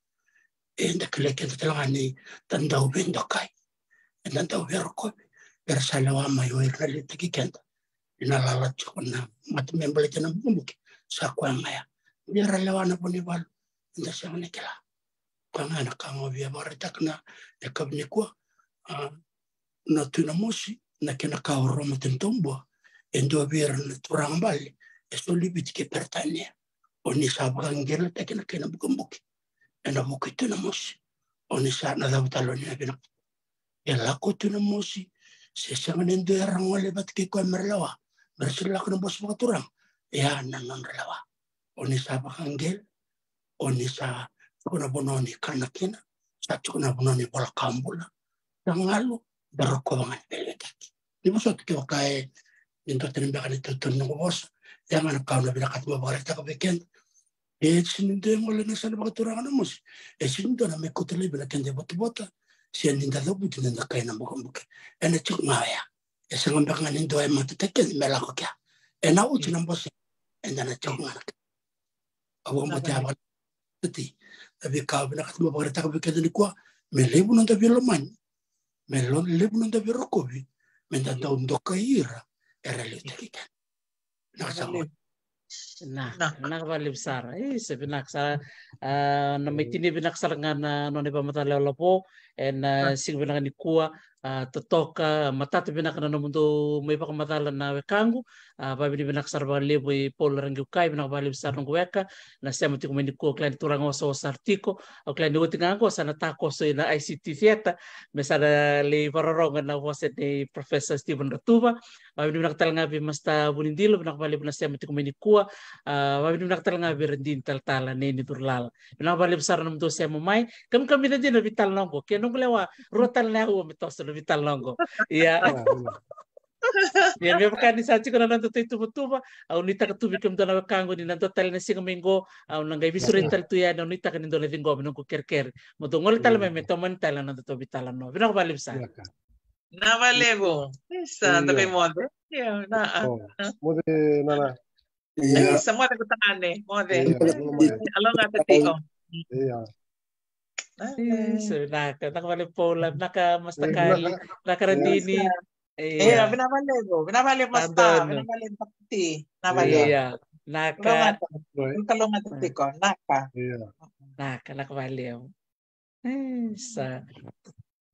inda kilekil tilgani tandawbin dokai tandawbir ko bersalawa mayo irnali e tiki kenta ina lala chukuna matu membele jana mumuki sakwa ngaya biara lewa na puni bal inda siang Kwa kanga na kango bia bari takna ya kabni kwa na tuna na kena kaoro matin tombo endo biara na turang bali esto libit ke pertania oni sabang gela takina kena bukumbuki ena mokoito na mosi oni sa na dau taloni na pina e la koito na mosi se sanga nen do erang wale bat ke ko merlawa bersila ko bos turang ya na non relawa oni sa bakangel oni sa kuna bononi kana kina sa kuna bononi bola kambula dangalu daroko bangan belekaki ni boso ke wakae ninto tenimbe kanito tunno bos yang anak kau na bila katma bakal tak beken Echininde ngole na sana bakaturangan mus. Echininde na mekuteli bila kende bota bota. Sian dinda do buti nenda kai na mukam buke. Ena cuk ngaya. Esa ngambak nganin doa mata teken melako kya. Ena uci na bose. Ena na nganak. Awang bota awal. Tati. Tapi kau bila katma bakar tak buke dani kuah. Melebu nanda bilo Melon lebu nanda birokobi Menda daun doka ira. Era liu telikan. Nakasangoi nak nak ba besar i se binak sa eh, na mitini binak sar nga na eh, no ni pamata le lopo en eh, sing binak ni kuwa Ah, totoka matata binak na namun tu may pa na wekangu ah, pa bini binak sarba lebo i polo rangi ukai binak bali lebo sarong weka na siya mati kumeni ko klani osa osa artiko au klani uti ngango sana tako so ina ICT theater me le pararongan na wasa ni Professor Stephen Ratuba pa bini binak talanga bi masta bunindilo binak bali lebo na siya mati kumeni ah, ko bini binak talanga bi rendin tala ne ni turlala binak bali lebo sarong tu siya kam kam bina dina vital nongo kaya nonglewa rotal lewa mitosa vital longo iya. Iya, me ka ni sa chiko nanti nanto betul tubu tuba au nita ka bikin kem tona kango ni nanto tali nasi singa Aku nanggai nanga ibi sure ya Aku nita kan nindo le vingo me ker ker Mau tunggu ngol tal me me to man tal vital no vino ka balik sa na valego sa to Iya, nah, iya. mode Iya, na ah. oh, mode nana. Iya, semua ada ketangane, mode. iya, iya, iya, Iya so, naka, naka mali Poland, naka Mastakali, naka Radini. Eh, yeah. pinamali ko. Pinamali ko basta. Pinamali ko pati. Pinamali ko. Naka. Yung kalungan ko ko. Naka. Yeah. Naka, naka mali ko. Sa.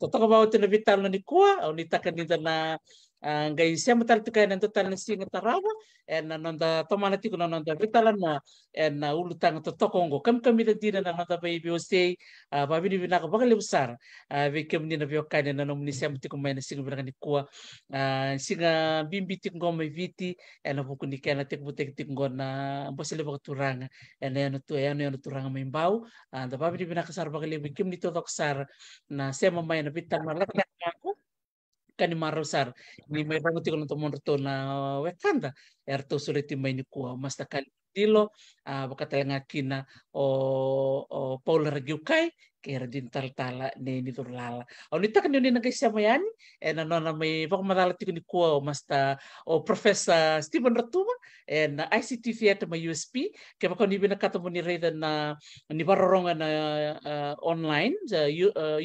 Totoo ka ba ito na bitaw na ni Kuwa? O oh, nita ka na ngai siamo tal tika en to tal singa tarawa en non da tomana tiko non da na en na ulu tang to tokongo kam kam ida dina na da bai bi oste ba bi ni na ka bagale besar ah, ve kam ni na bi okane na nom ni siamo mai singa bi ni kua ah, singa bimbi ngom viti en buku ni kena butek tiko na bosele ba turanga en Ena to ena ena turanga mai bau da ba bi ni na ka sar bagale bi kam ni to dok na sema mai na bitan na Kani marusar ni iya. mai rango tiko lonto monto na wekanda er to sore ti mai ni kua masta kali tilo a uh, bakata ngakina o oh, o oh, Paul Regiukai Kerdin tala ne ni tur lala O ni tak ni nagi sama yan, e na nona may pakamatala tiko ni kuwa o masta o Professor Stephen Ratuma, e na ICT fiat may USP, kaya bako ni binakata mo ni Reda na ni paroronga na online,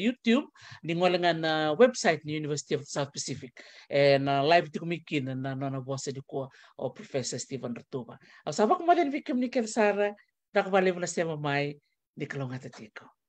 YouTube, ni ngwalangan na website ni University of South Pacific. E na live tiko mikin na nona bosa ni kuwa o Professor Stephen Ratuma. O sabak madan vikim ni kersara tak vale na siya mamay, ni tiko.